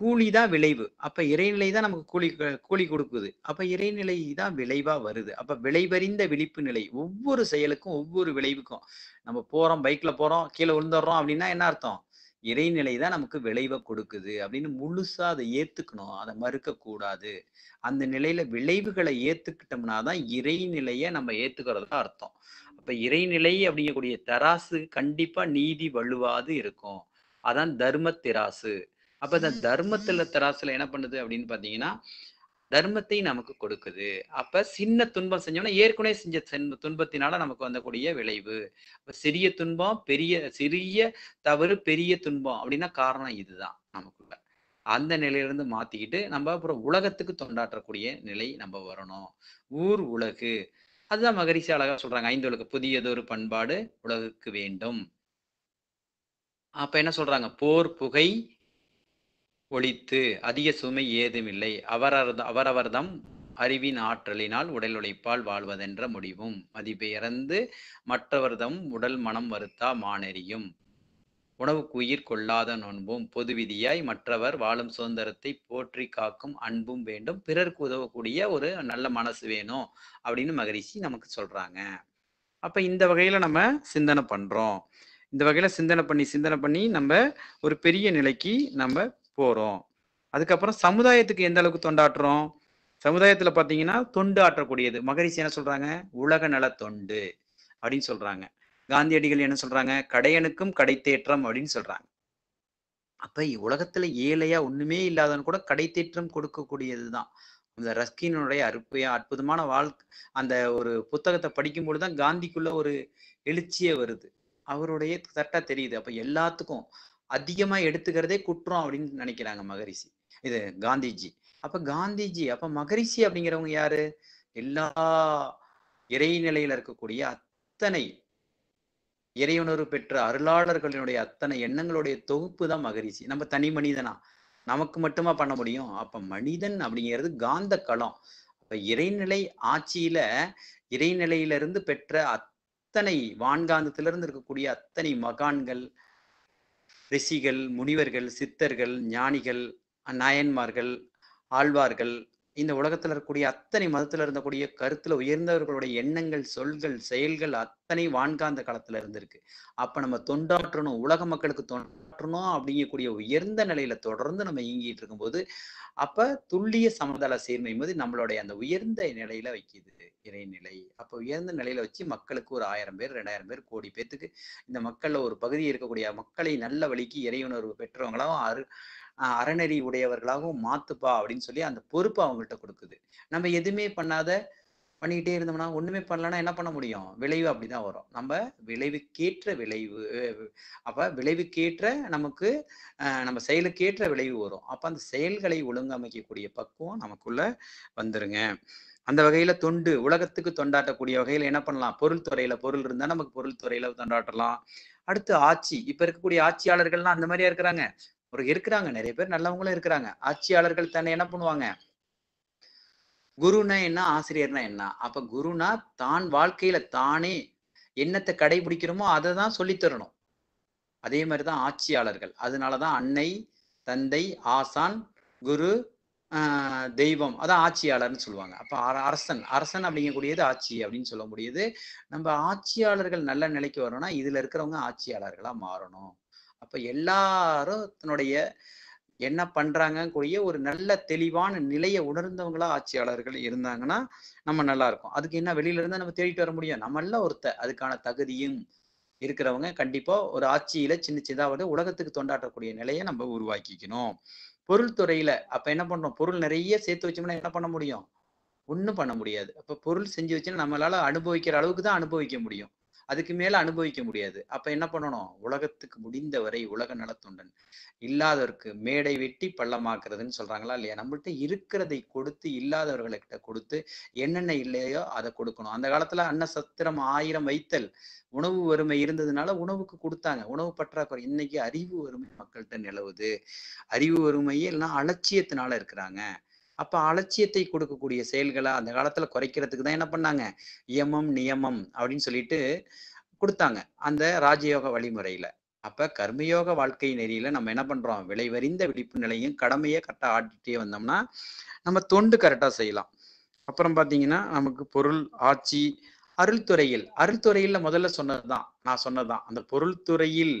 கூலி தான் விளைவு அப்ப இறைநிலை தான் நமக்கு கூலி கூலி கொடுக்குது அப்ப இறைநிலை தான் விளைவா வருது அப்ப விளைவறிந்த விழிப்பு நிலை ஒவ்வொரு செயலுக்கும் ஒவ்வொரு விளைவுக்கும் நம்ம போறோம் பைக்ல போறோம் கீழே விழுந்துடுறோம் அப்படின்னா என்ன அர்த்தம் இறைநிலை தான் நமக்கு விளைவை கொடுக்குது அப்படின்னு முழுசா அதை ஏத்துக்கணும் அதை மறுக்க கூடாது அந்த நிலையில விளைவுகளை ஏத்துக்கிட்டோம்னா தான் இறைநிலையை நம்ம தான் அர்த்தம் அப்ப இறைநிலை அப்படிங்கக்கூடிய தராசு கண்டிப்பா நீதி வலுவாது இருக்கும் அதான் தர்ம திராசு அப்ப இந்த தர்மத்துல தராசுல என்ன பண்ணுது அப்படின்னு பாத்தீங்கன்னா தர்மத்தை நமக்கு கொடுக்குது அப்ப சின்ன துன்பம் செஞ்சோம்னா ஏற்கனவே செஞ்ச துன்பத்தினால நமக்கு வந்தக்கூடிய விளைவு அப்ப சிறிய துன்பம் பெரிய சிறிய தவறு பெரிய துன்பம் அப்படின்னா காரணம் இதுதான் நமக்குள்ள அந்த நிலையிலிருந்து மாத்திக்கிட்டு நம்ம அப்புறம் உலகத்துக்கு தொண்டாற்றக்கூடிய நிலை நம்ம வரணும் ஊர் உலகு அதுதான் மகரிஷி அழகா சொல்றாங்க ஐந்து உலக புதியதொரு பண்பாடு உலகுக்கு வேண்டும் அப்ப என்ன சொல்றாங்க போர் புகை ஒழித்து அதிக சுமை ஏதுமில்லை அவரவர் அவரவர்தம் அறிவின் ஆற்றலினால் உடல் உழைப்பால் வாழ்வதென்ற முடிவும் மதிப்பெயர்ந்து மற்றவர்தம் உடல் மனம் வருத்தா மானெறியும் உணவுக்கு உயிர் கொள்ளாத நோன்பும் பொது விதியாய் மற்றவர் வாழும் சுதந்திரத்தை போற்றி காக்கும் அன்பும் வேண்டும் பிறருக்கு உதவக்கூடிய ஒரு நல்ல மனசு வேணும் அப்படின்னு மகரிஷி நமக்கு சொல்றாங்க அப்ப இந்த வகையில நம்ம சிந்தனை பண்றோம் இந்த வகையில சிந்தனை பண்ணி சிந்தனை பண்ணி நம்ம ஒரு பெரிய நிலைக்கு நம்ம போறோம் அதுக்கப்புறம் சமுதாயத்துக்கு எந்த அளவுக்கு தொண்டாற்றுறோம் சமுதாயத்துல பாத்தீங்கன்னா தொண்டு ஆற்றக்கூடியது மகரிஷி என்ன சொல்றாங்க உலக நல தொண்டு அப்படின்னு சொல்றாங்க காந்தியடிகள் என்ன சொல்றாங்க கடையனுக்கும் கடைத்தேற்றம் அப்படின்னு சொல்றாங்க அப்ப உலகத்துல ஏழையா ஒண்ணுமே இல்லாதவன் கூட கடைத்தேற்றம் கொடுக்கக்கூடியதுதான் அந்த ரஸ்கினுடைய அற்புய அற்புதமான வாழ்க்கை அந்த ஒரு புத்தகத்தை படிக்கும்போது காந்திக்குள்ள ஒரு எழுச்சியே வருது அவருடைய தட்டா தெரியுது அப்ப எல்லாத்துக்கும் அதிகமா எடுத்துக்கிறதே குற்றம் அப்படின்னு நினைக்கிறாங்க மகரிஷி இது காந்திஜி அப்ப காந்திஜி அப்ப மகரிஷி அப்படிங்கிறவங்க யாரு எல்லா இறைநிலையில இருக்கக்கூடிய அத்தனை இறையுணர்வு பெற்ற அருளாளர்களினுடைய அத்தனை எண்ணங்களுடைய தொகுப்பு தான் மகரிஷி நம்ம தனி மனிதனா நமக்கு மட்டுமா பண்ண முடியும் அப்ப மனிதன் அப்படிங்கிறது காந்த களம் அப்ப இறைநிலை ஆட்சியில இறைநிலையிலிருந்து பெற்ற அத்தனை வான்காந்தத்திலிருந்து இருக்கக்கூடிய அத்தனை மகான்கள் ரிஷிகள் முனிவர்கள் சித்தர்கள் ஞானிகள் நாயன்மார்கள் ஆழ்வார்கள் இந்த உலகத்துல இருக்கக்கூடிய அத்தனை மதத்துல இருந்தக்கூடிய கருத்துல உயர்ந்தவர்களுடைய எண்ணங்கள் சொல்கள் செயல்கள் அத்தனை வான்காந்த காலத்துல இருந்திருக்கு அப்ப நம்ம தொண்டாற்றணும் உலக மக்களுக்கு தொண்டாற்றணும் அப்படிங்கக்கூடிய உயர்ந்த நிலையில தொடர்ந்து நம்ம இயங்கிட்டு இருக்கும்போது அப்ப துல்லிய சமதள சீர்மை போது நம்மளுடைய அந்த உயர்ந்த நிலையில வைக்குது இறைநிலை அப்ப உயர்ந்த நிலையில வச்சு மக்களுக்கு ஒரு ஆயிரம் பேர் ரெண்டாயிரம் பேர் கோடி பேத்துக்கு இந்த மக்கள்ல ஒரு பகுதி இருக்கக்கூடிய மக்களை நல்ல வழிக்கு இறையுணர்வு பெற்றவங்களாவும் அரு அறநெறி உடையவர்களாகவும் மாத்துப்பா அப்படின்னு சொல்லி அந்த பொறுப்பு அவங்கள்ட்ட கொடுக்குது நம்ம எதுவுமே பண்ணாத பண்ணிக்கிட்டே இருந்தோம்னா ஒண்ணுமே பண்ணலன்னா என்ன பண்ண முடியும் விளைவு அப்படிதான் வரும் நம்ம விளைவுக்கேற்ற விளைவு அப்ப விளைவுக்கேற்ற நமக்கு நம்ம செயலுக்கேற்ற விளைவு வரும் அப்ப அந்த செயல்களை ஒழுங்கமைக்கக்கூடிய பக்குவம் நமக்குள்ள வந்துருங்க அந்த வகையில தொண்டு உலகத்துக்கு தொண்டாட்டக்கூடிய வகையில என்ன பண்ணலாம் பொருள் துறையில பொருள் இருந்தா நமக்கு பொருள் துறையில தொண்டாட்டலாம் அடுத்து ஆட்சி இப்ப இருக்கக்கூடிய ஆட்சியாளர்கள்லாம் அந்த மாதிரியா இருக்கிறாங்க ஒரு இருக்கிறாங்க நிறைய பேர் நல்லவங்களும் இருக்கிறாங்க ஆட்சியாளர்கள் தன்னை என்ன பண்ணுவாங்க குருனா என்ன ஆசிரியர்னா என்ன அப்ப குருனா தான் வாழ்க்கையில தானே என்னத்தை கடைபிடிக்கிறோமோ அதை தான் சொல்லித்தரணும் அதே மாதிரிதான் ஆட்சியாளர்கள் அதனாலதான் அன்னை தந்தை ஆசான் குரு தெய்வம் அதான் ஆட்சியாளர்னு சொல்லுவாங்க அப்போ அரசன் அரசன் அப்படிங்கக்கூடியது ஆட்சி அப்படின்னு சொல்ல முடியுது நம்ம ஆட்சியாளர்கள் நல்ல நிலைக்கு வரணும்னா இதுல இருக்கிறவங்க ஆட்சியாளர்களா மாறணும் அப்போ எல்லாரும் தன்னுடைய என்ன பண்றாங்கக்கூடிய ஒரு நல்ல தெளிவான நிலையை உணர்ந்தவங்களா ஆட்சியாளர்கள் இருந்தாங்கன்னா நம்ம நல்லா இருக்கும் அதுக்கு என்ன வெளியில இருந்தா நம்ம தேடிட்டு வர முடியும் நம்மள ஒருத்த அதுக்கான தகுதியும் இருக்கிறவங்க கண்டிப்பா ஒரு ஆட்சியில சின்ன சின்னதாவது உலகத்துக்கு தொண்டாற்றக்கூடிய நிலையை நம்ம உருவாக்கிக்கணும் பொருள் துறையில அப்ப என்ன பண்றோம் பொருள் நிறைய சேர்த்து வச்சோம்னா என்ன பண்ண முடியும் ஒன்றும் பண்ண முடியாது அப்ப பொருள் செஞ்சு வச்சுன்னா நம்மளால அனுபவிக்கிற அளவுக்கு தான் அனுபவிக்க முடியும் அதுக்கு மேல அனுபவிக்க முடியாது அப்ப என்ன பண்ணணும் உலகத்துக்கு முடிந்த வரை உலக நலத்துண்டன் இல்லாதவருக்கு மேடை வெட்டி பள்ளமாக்குறதுன்னு சொல்றாங்களா இல்லையா நம்மள்ட்ட இருக்கிறதை கொடுத்து இல்லாதவர்கள்கிட்ட கொடுத்து என்னென்ன இல்லையோ அதை கொடுக்கணும் அந்த காலத்துல அன்ன சத்திரம் ஆயிரம் வைத்தல் உணவு வறுமை இருந்ததுனால உணவுக்கு கொடுத்தாங்க உணவு பற்றாக்குறை இன்னைக்கு அறிவு வறுமை மக்கள்கிட்ட நிலவுது அறிவு வறுமையே இல்லைன்னா அலட்சியத்தினால இருக்கிறாங்க அப்ப அலட்சியத்தை கொடுக்கக்கூடிய செயல்களை அந்த காலத்துல குறைக்கிறதுக்கு தான் என்ன பண்ணாங்க இயமம் நியமம் அப்படின்னு சொல்லிட்டு கொடுத்தாங்க அந்த ராஜயோக வழிமுறையில அப்ப கர்மயோக வாழ்க்கை நெறியில நம்ம என்ன பண்றோம் விளைவறிந்த விழிப்பு நிலையும் கடமையை கரெக்டா ஆட்டிட்டே வந்தோம்னா நம்ம தொண்டு கரெக்டா செய்யலாம் அப்புறம் பாத்தீங்கன்னா நமக்கு பொருள் ஆட்சி அருள்துறையில் துறையில முதல்ல சொன்னதுதான் நான் சொன்னதுதான் அந்த பொருள் துறையில்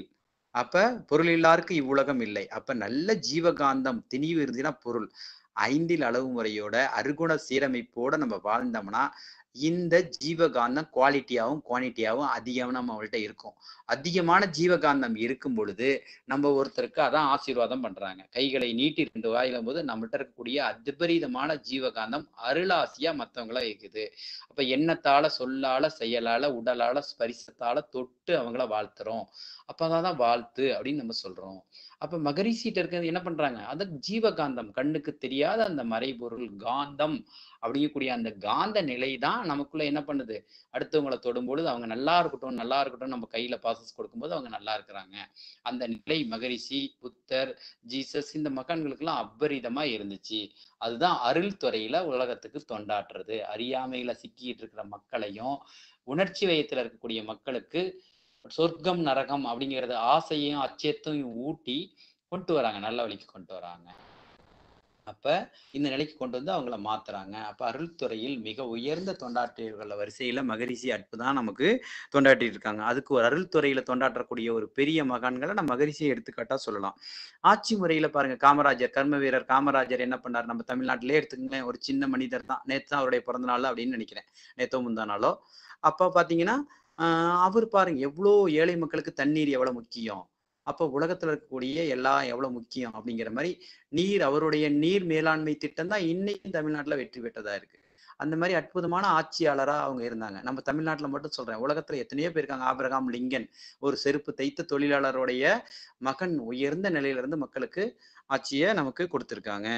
அப்ப பொருள் இல்லாருக்கு இவ்வுலகம் இல்லை அப்ப நல்ல ஜீவகாந்தம் திணிவு இருந்துச்சுன்னா பொருள் ஐந்தில் அளவு முறையோட அறுகுண சீரமைப்போட நம்ம வாழ்ந்தோம்னா இந்த ஜீவகாந்தம் குவாலிட்டியாகவும் குவான்டிட்டியாகவும் அதிகம் அவள்கிட்ட இருக்கும் அதிகமான ஜீவகாந்தம் இருக்கும் பொழுது நம்ம ஒருத்தருக்கு அதான் ஆசீர்வாதம் பண்றாங்க கைகளை நீட்டி ரெண்டு வாயிலும் போது நம்மகிட்ட இருக்கக்கூடிய அதிபரீதமான ஜீவகாந்தம் அருளாசியா மற்றவங்களாக இருக்குது அப்ப எண்ணத்தால சொல்லால செயலால உடலால ஸ்பரிசத்தால தொட்டு அவங்கள வாழ்த்துறோம் அப்பதான் வாழ்த்து அப்படின்னு நம்ம சொல்றோம் அப்ப மகரிஷிட்ட இருக்கிறது என்ன பண்றாங்க அந்த ஜீவகாந்தம் கண்ணுக்கு தெரியாத அந்த மறைபொருள் காந்தம் அப்படிங்கக்கூடிய அந்த காந்த நிலை தான் நமக்குள்ள என்ன பண்ணுது அடுத்தவங்களை தொடும்பொழுது அவங்க நல்லா இருக்கட்டும் நல்லா இருக்கட்டும் நம்ம கையில பாசஸ் கொடுக்கும்போது அவங்க நல்லா இருக்கிறாங்க அந்த நிலை மகரிஷி புத்தர் ஜீசஸ் இந்த மகன்களுக்கெல்லாம் அபரிதமா இருந்துச்சு அதுதான் அருள் துறையில உலகத்துக்கு தொண்டாற்றுறது அறியாமையில சிக்கிட்டு இருக்கிற மக்களையும் உணர்ச்சி வயத்துல இருக்கக்கூடிய மக்களுக்கு சொர்க்கம் நரகம் அப்படிங்கிறத ஆசையும் அச்சத்தும் ஊட்டி கொண்டு வராங்க நல்ல வழிக்கு கொண்டு வராங்க அப்ப இந்த நிலைக்கு கொண்டு வந்து அவங்கள மாத்துறாங்க அப்ப அருள்துறையில் மிக உயர்ந்த தொண்டாற்றியர்கள் வரிசையில மகரிஷி அட்பு தான் நமக்கு தொண்டாட்டி இருக்காங்க அதுக்கு ஒரு அருள்துறையில தொண்டாற்றக்கூடிய ஒரு பெரிய மகான்களை நம்ம மகரிஷியை எடுத்துக்காட்டா சொல்லலாம் ஆட்சி முறையில பாருங்க காமராஜர் கர்ம வீரர் காமராஜர் என்ன பண்ணார் நம்ம தமிழ்நாட்டிலே எடுத்துக்கங்களேன் ஒரு சின்ன மனிதர் தான் நேற்று தான் அவருடைய பிறந்த நாள் அப்படின்னு நினைக்கிறேன் நேத்தோ முந்தா நாளோ அப்ப பாத்தீங்கன்னா அவர் பாருங்க எவ்வளோ ஏழை மக்களுக்கு தண்ணீர் எவ்வளோ முக்கியம் அப்போ உலகத்தில் இருக்கக்கூடிய எல்லாம் எவ்வளோ முக்கியம் அப்படிங்கிற மாதிரி நீர் அவருடைய நீர் மேலாண்மை திட்டம் தான் இன்னைக்கும் தமிழ்நாட்டில் வெற்றி பெற்றதாக இருக்கு அந்த மாதிரி அற்புதமான ஆட்சியாளராக அவங்க இருந்தாங்க நம்ம தமிழ்நாட்டில் மட்டும் சொல்கிறேன் உலகத்தில் எத்தனையோ பேர் இருக்காங்க ஆபிரகாம் லிங்கன் ஒரு செருப்பு தைத்த தொழிலாளருடைய மகன் உயர்ந்த நிலையிலிருந்து மக்களுக்கு ஆட்சியை நமக்கு கொடுத்துருக்காங்க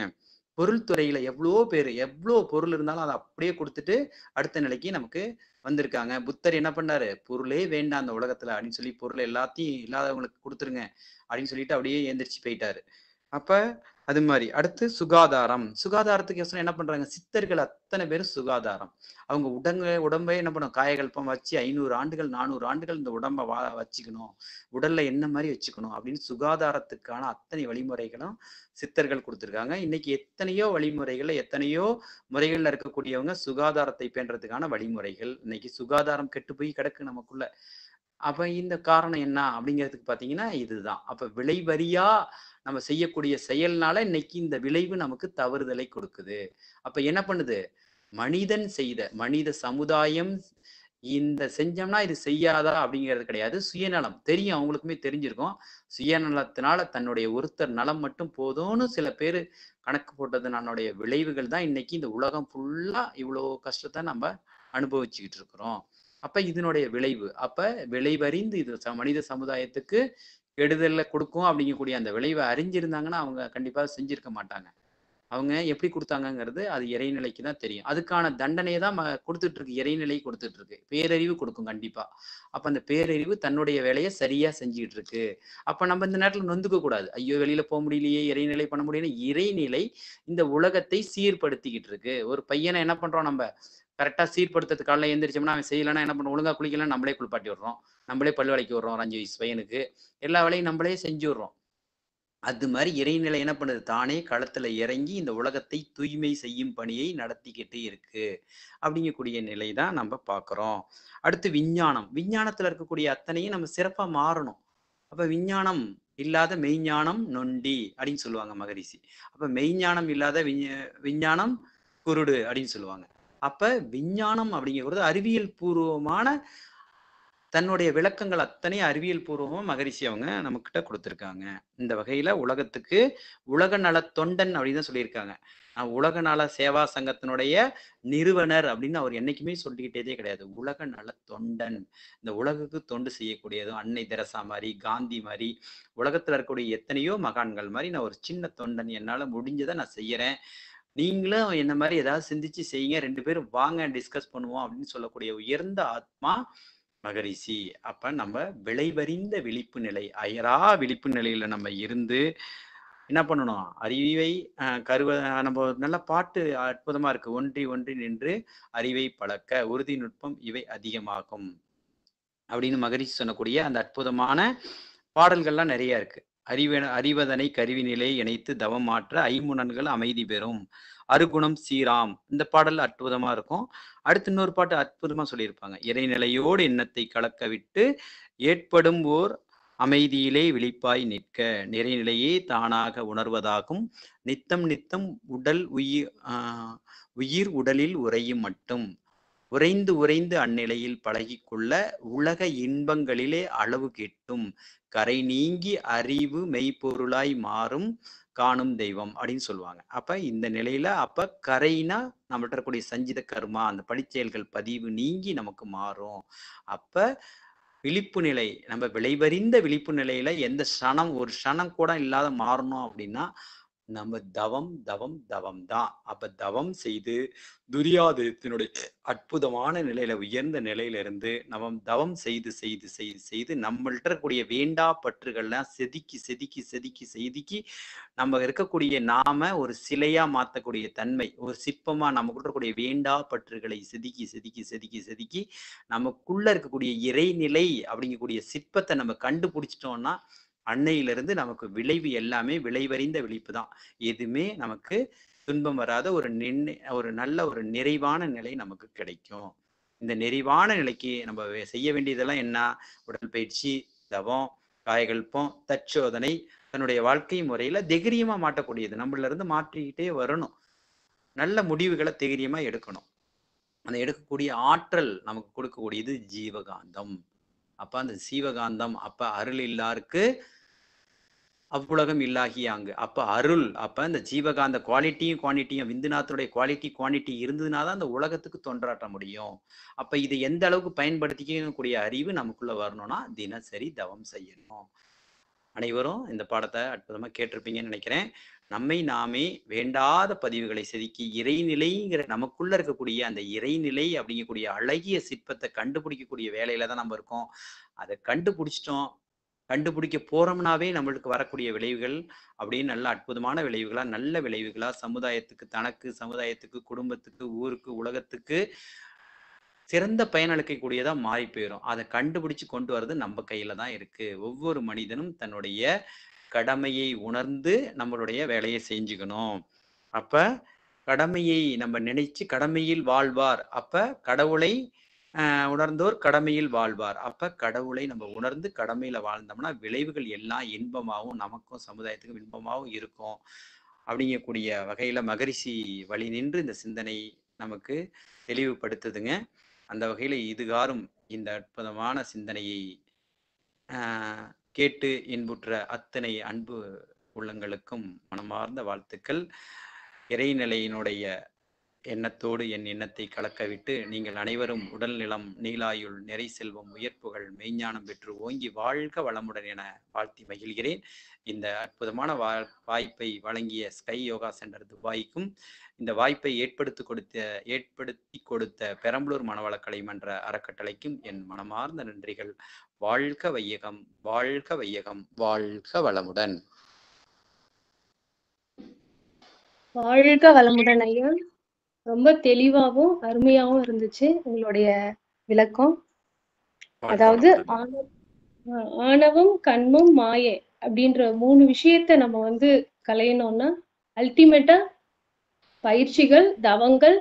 பொருள் துறையில எவ்வளோ பேர் எவ்வளோ பொருள் இருந்தாலும் அதை அப்படியே கொடுத்துட்டு அடுத்த நிலைக்கு நமக்கு வந்திருக்காங்க புத்தர் என்ன பண்ணாரு பொருளே வேண்டாம் அந்த உலகத்துல அப்படின்னு சொல்லி பொருள் எல்லாத்தையும் இல்லாதவங்களுக்கு கொடுத்துருங்க அப்படின்னு சொல்லிட்டு அப்படியே எந்திரிச்சு போயிட்டாரு அப்ப அது மாதிரி அடுத்து சுகாதாரம் சுகாதாரத்துக்கு யோசனை என்ன பண்றாங்க சித்தர்கள் அத்தனை பேர் சுகாதாரம் அவங்க உடங்க உடம்பை என்ன பண்ணும் காயகல்பம் வச்சு ஐநூறு ஆண்டுகள் நானூறு ஆண்டுகள் இந்த உடம்ப வா வச்சுக்கணும் உடல்ல என்ன மாதிரி வச்சுக்கணும் அப்படின்னு சுகாதாரத்துக்கான அத்தனை வழிமுறைகளும் சித்தர்கள் கொடுத்துருக்காங்க இன்னைக்கு எத்தனையோ வழிமுறைகள்ல எத்தனையோ முறைகள்ல இருக்கக்கூடியவங்க சுகாதாரத்தை பேன்றதுக்கான வழிமுறைகள் இன்னைக்கு சுகாதாரம் கெட்டு போய் கிடக்கு நமக்குள்ள அப்ப இந்த காரணம் என்ன அப்படிங்கிறதுக்கு பார்த்தீங்கன்னா இதுதான் அப்ப விளைவரியா நம்ம செய்யக்கூடிய செயல்னால இன்னைக்கு இந்த விளைவு நமக்கு தவறுதலை கொடுக்குது அப்ப என்ன பண்ணுது மனிதன் செய்த மனித சமுதாயம் இந்த செஞ்சோம்னா இது செய்யாதா அப்படிங்கிறது கிடையாது சுயநலம் தெரியும் அவங்களுக்குமே தெரிஞ்சிருக்கும் சுயநலத்தினால தன்னுடைய ஒருத்தர் நலம் மட்டும் போதும்னு சில பேர் கணக்கு போட்டது நம்மளுடைய விளைவுகள் தான் இன்னைக்கு இந்த உலகம் ஃபுல்லா இவ்வளோ கஷ்டத்தை நம்ம அனுபவிச்சுக்கிட்டு இருக்கிறோம் அப்ப இதனுடைய விளைவு அப்ப விளைவறிந்து இது மனித சமுதாயத்துக்கு கெடுதல்ல கொடுக்கும் அப்படிங்கக்கூடிய அந்த விளைவை அறிஞ்சிருந்தாங்கன்னா அவங்க கண்டிப்பா செஞ்சிருக்க மாட்டாங்க அவங்க எப்படி கொடுத்தாங்கங்கிறது அது இறைநிலைக்கு தான் தெரியும் அதுக்கான தண்டனையை தான் கொடுத்துட்டு இருக்கு இறைநிலை கொடுத்துட்டு இருக்கு பேரறிவு கொடுக்கும் கண்டிப்பா அப்ப அந்த பேரறிவு தன்னுடைய வேலையை சரியா செஞ்சுக்கிட்டு இருக்கு அப்ப நம்ம இந்த நேரத்துல நொந்துக்க கூடாது ஐயோ வெளியில போக முடியலையே இறைநிலை பண்ண முடியல இறைநிலை இந்த உலகத்தை சீர்படுத்திக்கிட்டு இருக்கு ஒரு பையனை என்ன பண்றோம் நம்ம கரெக்டாக சீர்படுத்துறது காலையில் எழுந்திரிச்சோம்னா அவன் செய்யலைன்னா என்ன பண்ணுவோம் ஒழுங்காக குளிக்கலாம் நம்மளே குளிப்பாட்டி விடுறோம் நம்மளே பல் வளைக்கி விடுறோம் அஞ்சு வயசு பையனுக்கு எல்லா வேலையும் நம்மளே செஞ்சு விடுறோம் அது மாதிரி இறைநிலை என்ன பண்ணுது தானே களத்துல இறங்கி இந்த உலகத்தை தூய்மை செய்யும் பணியை நடத்திக்கிட்டு இருக்கு அப்படிங்கக்கூடிய நிலை தான் நம்ம பார்க்குறோம் அடுத்து விஞ்ஞானம் விஞ்ஞானத்துல இருக்கக்கூடிய அத்தனையும் நம்ம சிறப்பாக மாறணும் அப்ப விஞ்ஞானம் இல்லாத மெய்ஞானம் நொண்டி அப்படின்னு சொல்லுவாங்க மகரிஷி அப்ப மெய்ஞானம் இல்லாத விஞ்ஞானம் குருடு அப்படின்னு சொல்லுவாங்க அப்ப விஞ்ஞானம் அப்படிங்கிறது அறிவியல் பூர்வமான தன்னுடைய விளக்கங்கள் அத்தனை அறிவியல் பூர்வமும் மகரிஷி அவங்க நம்ம கிட்ட கொடுத்துருக்காங்க இந்த வகையில உலகத்துக்கு உலக நல தொண்டன் அப்படின்னு சொல்லியிருக்காங்க உலக நல சேவா சங்கத்தினுடைய நிறுவனர் அப்படின்னு அவர் என்னைக்குமே சொல்லிக்கிட்டதே கிடையாது உலக நல தொண்டன் இந்த உலகுக்கு தொண்டு செய்யக்கூடியதும் அன்னை தெரசா மாதிரி காந்தி மாதிரி உலகத்துல இருக்கக்கூடிய எத்தனையோ மகான்கள் மாதிரி நான் ஒரு சின்ன தொண்டன் என்னால முடிஞ்சதை நான் செய்யறேன் நீங்களும் என்ன மாதிரி ஏதாவது சிந்திச்சு செய்யுங்க ரெண்டு பேரும் வாங்க டிஸ்கஸ் பண்ணுவோம் அப்படின்னு சொல்லக்கூடிய உயர்ந்த ஆத்மா மகரிஷி அப்ப நம்ம விளைவறிந்த விழிப்பு நிலை அயரா விழிப்பு நிலையில நம்ம இருந்து என்ன பண்ணணும் அறிவை கருவ நம்ம நல்ல பாட்டு அற்புதமா இருக்கு ஒன்றி ஒன்றி நின்று அறிவை பழக்க உறுதி நுட்பம் இவை அதிகமாகும் அப்படின்னு மகரிஷி சொல்லக்கூடிய அந்த அற்புதமான பாடல்கள்லாம் நிறைய இருக்கு அறிவன அறிவதனை கருவி நிலை இணைத்து தவமாற்ற ஐமுனன்கள் அமைதி பெறும் அருகுணம் சீராம் இந்த பாடல் அற்புதமா இருக்கும் அடுத்து இன்னொரு பாட்டு அற்புதமா சொல்லியிருப்பாங்க இறைநிலையோடு எண்ணத்தை கலக்க விட்டு ஏற்படும் ஓர் அமைதியிலே விழிப்பாய் நிற்க நிறைநிலையே தானாக உணர்வதாகும் நித்தம் நித்தம் உடல் உயிர் உயிர் உடலில் உறையும் மட்டும் உறைந்து உறைந்து அந்நிலையில் பழகிக்கொள்ள உலக இன்பங்களிலே அளவு கெட்டும் கரை நீங்கி அறிவு மெய்ப்பொருளாய் மாறும் காணும் தெய்வம் அப்படின்னு சொல்லுவாங்க அப்ப இந்த நிலையில அப்ப கரைனா நம்ம இருக்கக்கூடிய சஞ்சித கர்மா அந்த பழிச்செயல்கள் பதிவு நீங்கி நமக்கு மாறும் அப்ப விழிப்பு நிலை நம்ம விளைவறிந்த விழிப்பு நிலையில எந்த சனம் ஒரு சனம் கூட இல்லாத மாறணும் அப்படின்னா நம்ம தவம் தவம் தவம் தான் அப்ப தவம் செய்து துரியாதனத்தினுடைய அற்புதமான நிலையில உயர்ந்த நிலையில இருந்து நம்ம தவம் செய்து செய்து செய்து செய்து நம்மள்கிட்ட இருக்கக்கூடிய வேண்டா பற்றுகள்லாம் செதுக்கி செதுக்கி செதுக்கி செதுக்கி நம்ம இருக்கக்கூடிய நாம ஒரு சிலையா மாத்தக்கூடிய தன்மை ஒரு சிற்பமா நம்ம கூட இருக்கக்கூடிய வேண்டா பற்றுகளை செதுக்கி செதுக்கி செதுக்கி செதுக்கி நமக்குள்ள இருக்கக்கூடிய இறைநிலை அப்படிங்கக்கூடிய சிற்பத்தை நம்ம கண்டுபிடிச்சிட்டோம்னா அன்னையிலிருந்து நமக்கு விளைவு எல்லாமே விளைவறிந்த விழிப்பு தான் எதுவுமே நமக்கு துன்பம் வராத ஒரு நின் ஒரு நல்ல ஒரு நிறைவான நிலை நமக்கு கிடைக்கும் இந்த நிறைவான நிலைக்கு நம்ம செய்ய வேண்டியதெல்லாம் என்ன உடற்பயிற்சி தவம் காயகல்பம் தற்சோதனை தன்னுடைய வாழ்க்கை முறையில தைரியமா மாட்டக்கூடியது நம்மள இருந்து மாற்றிக்கிட்டே வரணும் நல்ல முடிவுகளை தைரியமா எடுக்கணும் அந்த எடுக்கக்கூடிய ஆற்றல் நமக்கு கொடுக்கக்கூடியது ஜீவகாந்தம் அப்ப அந்த சீவகாந்தம் அப்ப அருள் இல்லாருக்கு அவ்வுலகம் இல்லாகியாங்கு அப்போ அருள் அப்போ இந்த ஜீவகாந்த குவாலிட்டியும் குவான்டிட்டியும் விந்துநாத்துடைய குவாலிட்டி குவான்டிட்டி இருந்ததுனா தான் அந்த உலகத்துக்கு தொன்றாட்ட முடியும் அப்போ இதை எந்த அளவுக்கு பயன்படுத்திக்கக்கூடிய அறிவு நமக்குள்ளே வரணும்னா தினசரி தவம் செய்யணும் அனைவரும் இந்த பாடத்தை அற்புதமாக கேட்டிருப்பீங்கன்னு நினைக்கிறேன் நம்மை நாமே வேண்டாத பதிவுகளை செதுக்கி இறைநிலைங்கிற நமக்குள்ள இருக்கக்கூடிய அந்த இறைநிலை அப்படிங்கக்கூடிய அழகிய சிற்பத்தை கண்டுபிடிக்கக்கூடிய வேலையில தான் நம்ம இருக்கோம் அதை கண்டுபிடிச்சிட்டோம் கண்டுபிடிக்க போறோம்னாவே நம்மளுக்கு வரக்கூடிய விளைவுகள் அப்படின்னு நல்ல அற்புதமான விளைவுகளா நல்ல விளைவுகளா சமுதாயத்துக்கு தனக்கு சமுதாயத்துக்கு குடும்பத்துக்கு ஊருக்கு உலகத்துக்கு சிறந்த பயனளிக்கக்கூடியதா மாறி போயிடும் அதை கண்டுபிடிச்சு கொண்டு வர்றது நம்ம கையில தான் இருக்கு ஒவ்வொரு மனிதனும் தன்னுடைய கடமையை உணர்ந்து நம்மளுடைய வேலையை செஞ்சுக்கணும் அப்ப கடமையை நம்ம நினைச்சு கடமையில் வாழ்வார் அப்ப கடவுளை உணர்ந்தோர் கடமையில் வாழ்வார் அப்ப கடவுளை நம்ம உணர்ந்து கடமையில வாழ்ந்தோம்னா விளைவுகள் எல்லாம் இன்பமாகவும் நமக்கும் சமுதாயத்துக்கும் இன்பமாகவும் இருக்கும் அப்படிங்கக்கூடிய வகையில மகரிஷி வழி நின்று இந்த சிந்தனை நமக்கு தெளிவுபடுத்துதுங்க அந்த வகையில இதுகாரும் இந்த அற்புதமான சிந்தனையை கேட்டு இன்புற்ற அத்தனை அன்பு உள்ளங்களுக்கும் மனமார்ந்த வாழ்த்துக்கள் இறைநிலையினுடைய எண்ணத்தோடு என் எண்ணத்தை கலக்கவிட்டு நீங்கள் அனைவரும் உடல் நிலம் நீலாயுள் நிறை செல்வம் உயர்ப்புகள் மெய்ஞானம் பெற்று ஓங்கி வாழ்க வளமுடன் என வாழ்த்தி மகிழ்கிறேன் இந்த அற்புதமான வா வாய்ப்பை வழங்கிய ஸ்கை யோகா சென்டர் துபாய்க்கும் இந்த வாய்ப்பை ஏற்படுத்தி கொடுத்த ஏற்படுத்தி கொடுத்த பெரம்பலூர் மனவளக்கலை மன்ற அறக்கட்டளைக்கும் என் மனமார்ந்த நன்றிகள் வாழ்க வையகம் வாழ்க வையகம் வாழ்க வளமுடன் வாழ்க வளமுடன் ஐயா ரொம்ப தெளிவாகவும் அருமையாகவும் இருந்துச்சு உங்களுடைய விளக்கம் அதாவது ஆணவம் கண்மம் மாயை அப்படின்ற மூணு விஷயத்த நம்ம வந்து கலையணும்னா அல்டிமேட்டா பயிற்சிகள் தவங்கள்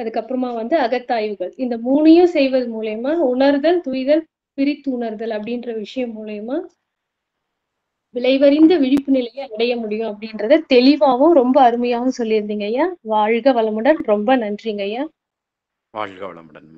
அதுக்கப்புறமா வந்து அகத்தாய்வுகள் இந்த மூணையும் செய்வது மூலயமா உணர்தல் துய்தல் பிரித்து உணர்தல் அப்படின்ற விஷயம் மூலயமா விளைவறிந்த விழிப்பு நிலையை அடைய முடியும் அப்படின்றத தெளிவாகவும் ரொம்ப அருமையாகவும் சொல்லியிருந்தீங்க ஐயா வாழ்க வளமுடன் ரொம்ப நன்றிங்க ஐயா வாழ்க வளமுடன்